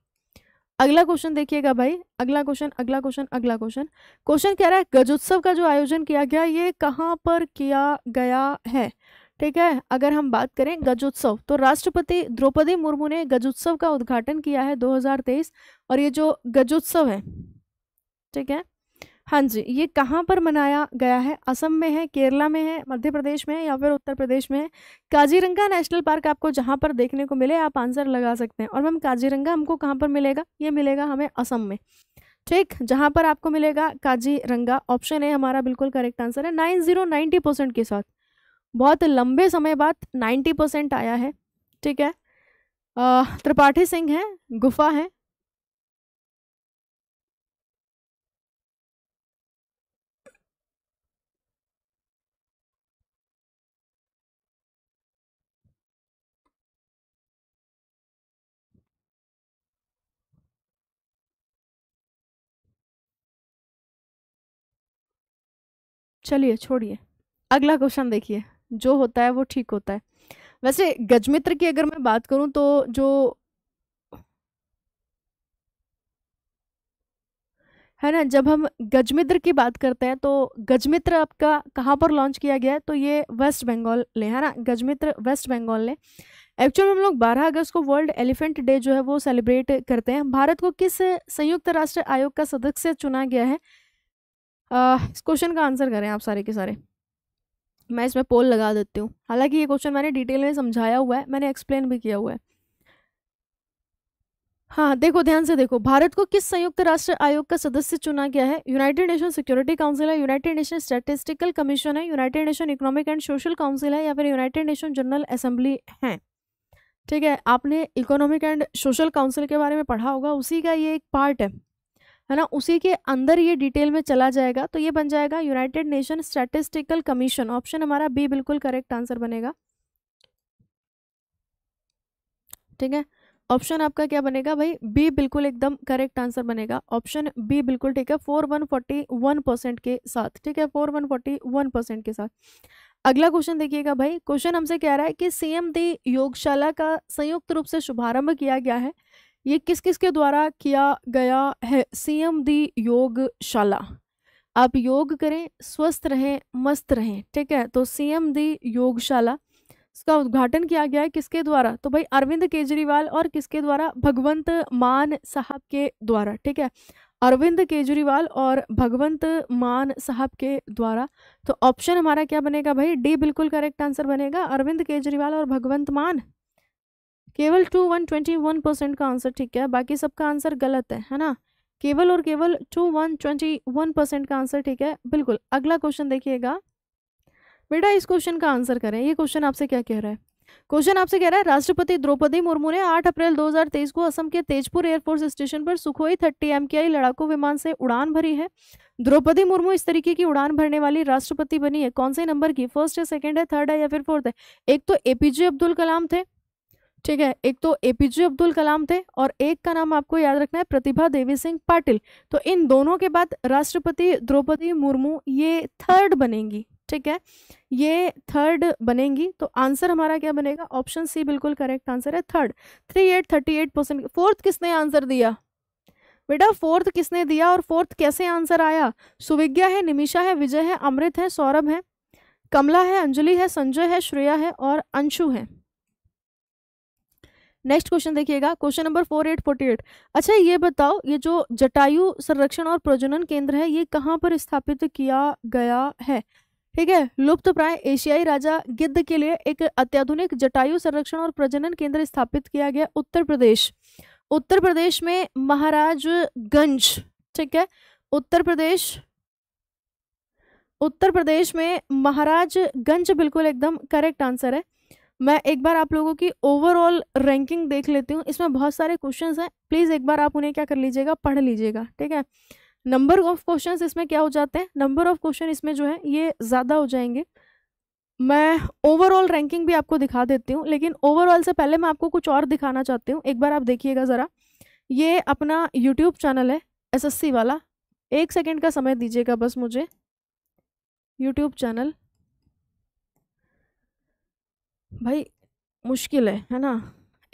अगला क्वेश्चन देखिएगा भाई अगला क्वेश्चन अगला क्वेश्चन अगला क्वेश्चन क्वेश्चन कह रहा है गजोत्सव का जो आयोजन किया गया ये कहाँ पर किया गया है ठीक है अगर हम बात करें गजोत्सव तो राष्ट्रपति द्रौपदी मुर्मू ने गजोत्सव का उद्घाटन किया है 2023 और ये जो गजोत्सव है ठीक है हाँ जी ये कहाँ पर मनाया गया है असम में है केरला में है मध्य प्रदेश में है या फिर उत्तर प्रदेश में है काजीरंगा नेशनल पार्क आपको जहाँ पर देखने को मिले आप आंसर लगा सकते हैं और मैम काजीरंगा हमको कहाँ पर मिलेगा ये मिलेगा हमें असम में ठीक जहाँ पर आपको मिलेगा काजीरंगा ऑप्शन है हमारा बिल्कुल करेक्ट आंसर है नाइन जीरो नाइन्टी परसेंट के साथ बहुत लंबे समय बाद नाइन्टी परसेंट आया है ठीक है त्रिपाठी सिंह है गुफा है चलिए छोड़िए अगला क्वेश्चन देखिए जो होता है वो ठीक होता है वैसे गजमित्र की अगर मैं बात करूं तो जो है ना जब हम गजमित्र की बात करते हैं तो गजमित्र आपका कहाँ पर लॉन्च किया गया है तो ये वेस्ट बंगाल ले है ना गजमित्र वेस्ट बंगाल ने एक्चुअल हम लोग 12 अगस्त को वर्ल्ड एलिफेंट डे जो है वो सेलिब्रेट करते हैं भारत को किस संयुक्त राष्ट्र आयोग का सदस्य चुना गया है इस क्वेश्चन का आंसर करें आप सारे के सारे मैं इसमें पोल लगा देती हूँ हालांकि ये क्वेश्चन मैंने डिटेल में समझाया हुआ है मैंने एक्सप्लेन भी किया हुआ है हाँ देखो ध्यान से देखो भारत को किस संयुक्त राष्ट्र आयोग का सदस्य चुना गया है यूनाइटेड नेशन सिक्योरिटी काउंसिल है यूनाइटेड नेशन स्टैटिस्टिकल कमीशन है United Nation Economic and Social Council है या फिर यूनाइटेड नेशन जनरल असेंबली है ठीक है आपने इकोनॉमिक एंड सोशल काउंसिल के बारे में पढ़ा होगा उसी का ये एक पार्ट है है ना उसी के अंदर ये डिटेल में चला जाएगा तो ये बन जाएगा United Nation Statistical Commission option हमारा बी बिल्कुल करेक्ट आंसर बनेगा ठीक है ऑप्शन आपका क्या बनेगा भाई बी बिल्कुल एकदम करेक्ट आंसर बनेगा ऑप्शन बी बिल्कुल ठीक है four one forty one percent के साथ ठीक है four one forty one percent के साथ अगला क्वेश्चन देखिएगा भाई क्वेश्चन हमसे कह रहा है कि सीएम दी योगशाला का संयुक्त रूप से शुभारंभ किया गया है ये किस किस के द्वारा किया गया है सीएम दी योगशाला आप योग करें स्वस्थ रहें मस्त रहें ठीक है तो सीएम दी योगशाला इसका उद्घाटन किया गया है किसके द्वारा तो भाई अरविंद केजरीवाल और किसके द्वारा भगवंत मान साहब के द्वारा ठीक है अरविंद केजरीवाल और भगवंत मान साहब के द्वारा तो ऑप्शन हमारा क्या बनेगा भाई डी बिल्कुल करेक्ट आंसर बनेगा अरविंद केजरीवाल और भगवंत मान केवल two one twenty one percent का आंसर ठीक है बाकी सबका आंसर गलत है है ना केवल और केवल two one twenty one percent का आंसर ठीक है बिल्कुल अगला क्वेश्चन देखिएगा बेटा इस क्वेश्चन का आंसर करें ये क्वेश्चन आपसे क्या कह रहा है क्वेश्चन आपसे कह रहा है राष्ट्रपति द्रौपदी मुर्मू ने 8 अप्रैल 2023 को असम के तेजपुर एयरफोर्स स्टेशन पर सुखोई थर्टी एम लड़ाकू विमान से उड़ान भरी है द्रौपदी मुर्मू इस तरीके की उड़ान भरने वाली राष्ट्रपति बनी है कौन से नंबर की फर्स्ट है सेकेंड है थर्ड है या फिर फोर्थ है एक तो एपीजे अब्दुल कलाम थे ठीक है एक तो एपीजे अब्दुल कलाम थे और एक का नाम आपको याद रखना है प्रतिभा देवी सिंह पाटिल तो इन दोनों के बाद राष्ट्रपति द्रौपदी मुर्मू ये थर्ड बनेंगी ठीक है ये थर्ड बनेंगी तो आंसर हमारा क्या बनेगा ऑप्शन सी बिल्कुल करेक्ट आंसर है third three eight thirty eight percent fourth किसने आंसर दिया बेटा फोर्थ किसने दिया और फोर्थ कैसे आंसर आया सुविज्ञा है निमिषा है विजय है अमृत है सौरभ है कमला है अंजलि है संजय है श्रेया है और अंशु है नेक्स्ट क्वेश्चन देखिएगा question number four eight forty eight अच्छा ये बताओ ये जो जटायु संरक्षण और प्रजनन केंद्र है ये कहाँ पर स्थापित किया गया है ठीक है लुप्त प्राय एशियाई राजा गिद्ध के लिए एक अत्याधुनिक जटायु संरक्षण और प्रजनन केंद्र स्थापित किया गया उत्तर प्रदेश उत्तर प्रदेश में महाराजगंज ठीक है उत्तर प्रदेश उत्तर प्रदेश में महाराजगंज बिल्कुल एकदम करेक्ट आंसर है मैं एक बार आप लोगों की ओवरऑल रैंकिंग देख लेती हूँ इसमें बहुत सारे क्वेश्चंस हैं प्लीज़ एक बार आप उन्हें क्या कर लीजिएगा पढ़ लीजिएगा ठीक है नंबर ऑफ क्वेश्चंस इसमें क्या हो जाते हैं नंबर ऑफ क्वेश्चन इसमें जो है ये ज़्यादा हो जाएंगे मैं ओवरऑल रैंकिंग भी आपको दिखा देती हूँ लेकिन ओवरऑल से पहले मैं आपको कुछ और दिखाना चाहती हूँ एक बार आप देखिएगा ज़रा ये अपना यूट्यूब चैनल है एसएससी वाला एक सेकेंड का समय दीजिएगा बस मुझे यूट्यूब चैनल भाई मुश्किल है है ना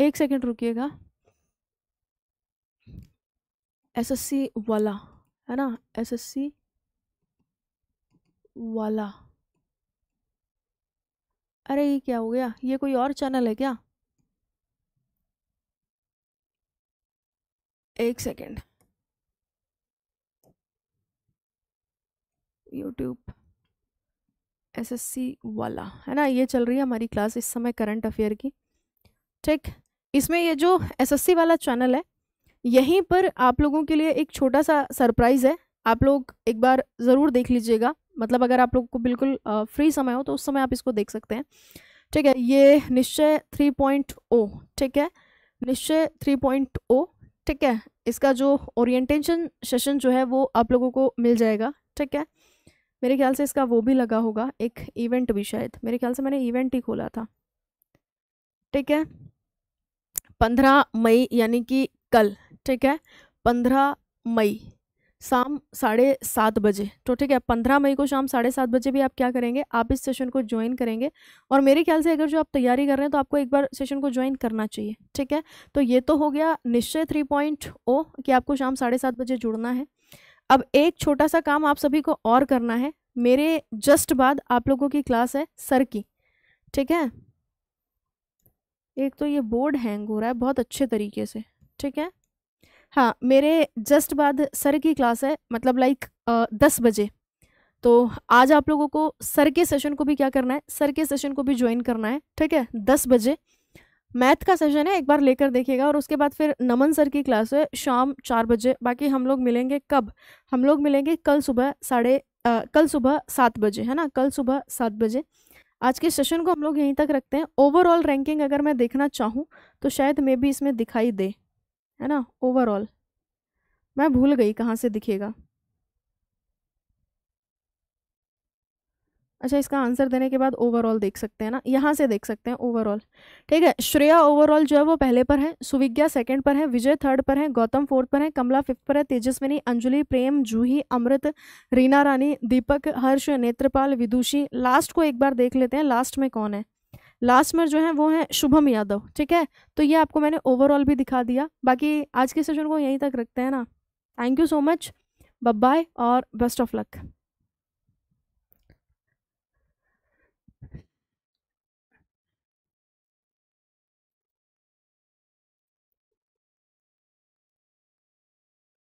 एक सेकंड रुकिएगा एसएससी वाला है ना एसएससी वाला अरे ये क्या हो गया ये कोई और चैनल है क्या एक सेकेंड यूट्यूब एसएससी वाला है ना ये चल रही है हमारी क्लास इस समय करंट अफेयर की ठीक इसमें ये जो एसएससी वाला चैनल है यहीं पर आप लोगों के लिए एक छोटा सा सरप्राइज़ है आप लोग एक बार ज़रूर देख लीजिएगा मतलब अगर आप लोग को बिल्कुल फ्री समय हो तो उस समय आप इसको देख सकते हैं ठीक है ये निश्चय थ्री पॉइंट ओ ठीक है निश्चय थ्री पॉइंट ओ ठीक है इसका जो ओरिएंटेशन सेशन जो है वो आप लोगों को मिल जाएगा ठीक है मेरे ख्याल से इसका वो भी लगा होगा एक इवेंट भी शायद मेरे ख्याल से मैंने इवेंट ही खोला था ठीक है पंद्रह मई यानी कि कल ठीक है पंद्रह मई शाम साढ़े सात बजे तो ठीक है पंद्रह मई को शाम साढ़े सात बजे भी आप क्या करेंगे आप इस सेशन को ज्वाइन करेंगे और मेरे ख्याल से अगर जो आप तैयारी कर रहे हैं तो आपको एक बार सेशन को ज्वाइन करना चाहिए ठीक है तो ये तो हो गया निश्चय थ्री पॉइंट ओ कि आपको शाम साढ़े सात बजे जुड़ना है अब एक छोटा सा काम आप सभी को और करना है मेरे जस्ट बाद आप लोगों की क्लास है सर की ठीक है एक तो ये बोर्ड हैंग हो रहा है बहुत अच्छे तरीके से ठीक है हाँ मेरे जस्ट बाद सर की क्लास है मतलब लाइक दस बजे तो आज आप लोगों को सर के सेशन को भी क्या करना है सर के सेशन को भी ज्वाइन करना है ठीक है दस बजे मैथ का सेशन है एक बार लेकर देखिएगा और उसके बाद फिर नमन सर की क्लास है शाम चार बजे बाकी हम लोग मिलेंगे कब हम लोग मिलेंगे कल सुबह साढ़े कल सुबह सात बजे है ना कल सुबह सात बजे आज के सेशन को हम लोग यहीं तक रखते हैं ओवरऑल रैंकिंग अगर मैं देखना चाहूँ तो शायद मे भी इसमें दिखाई दे है ना ओवरऑल मैं भूल गई कहाँ से दिखेगा अच्छा इसका आंसर देने के बाद ओवरऑल देख सकते हैं ना यहाँ से देख सकते हैं ओवरऑल ठीक है श्रेया ओवरऑल जो है वो पहले पर है सुविज्ञा सेकंड पर है विजय थर्ड पर है गौतम फोर्थ पर है कमला फिफ्थ पर है तेजस्विनी अंजलि प्रेम जूही अमृत रीना रानी दीपक हर्ष नेत्रपाल विदुषी लास्ट को एक बार देख लेते हैं लास्ट में कौन है लास्ट में जो है वो है शुभम यादव ठीक है तो ये आपको मैंने ओवरऑल भी दिखा दिया बाकी आज के सेशन को यहीं तक रखते हैं ना thank you so much bye और बेस्ट ऑफ लक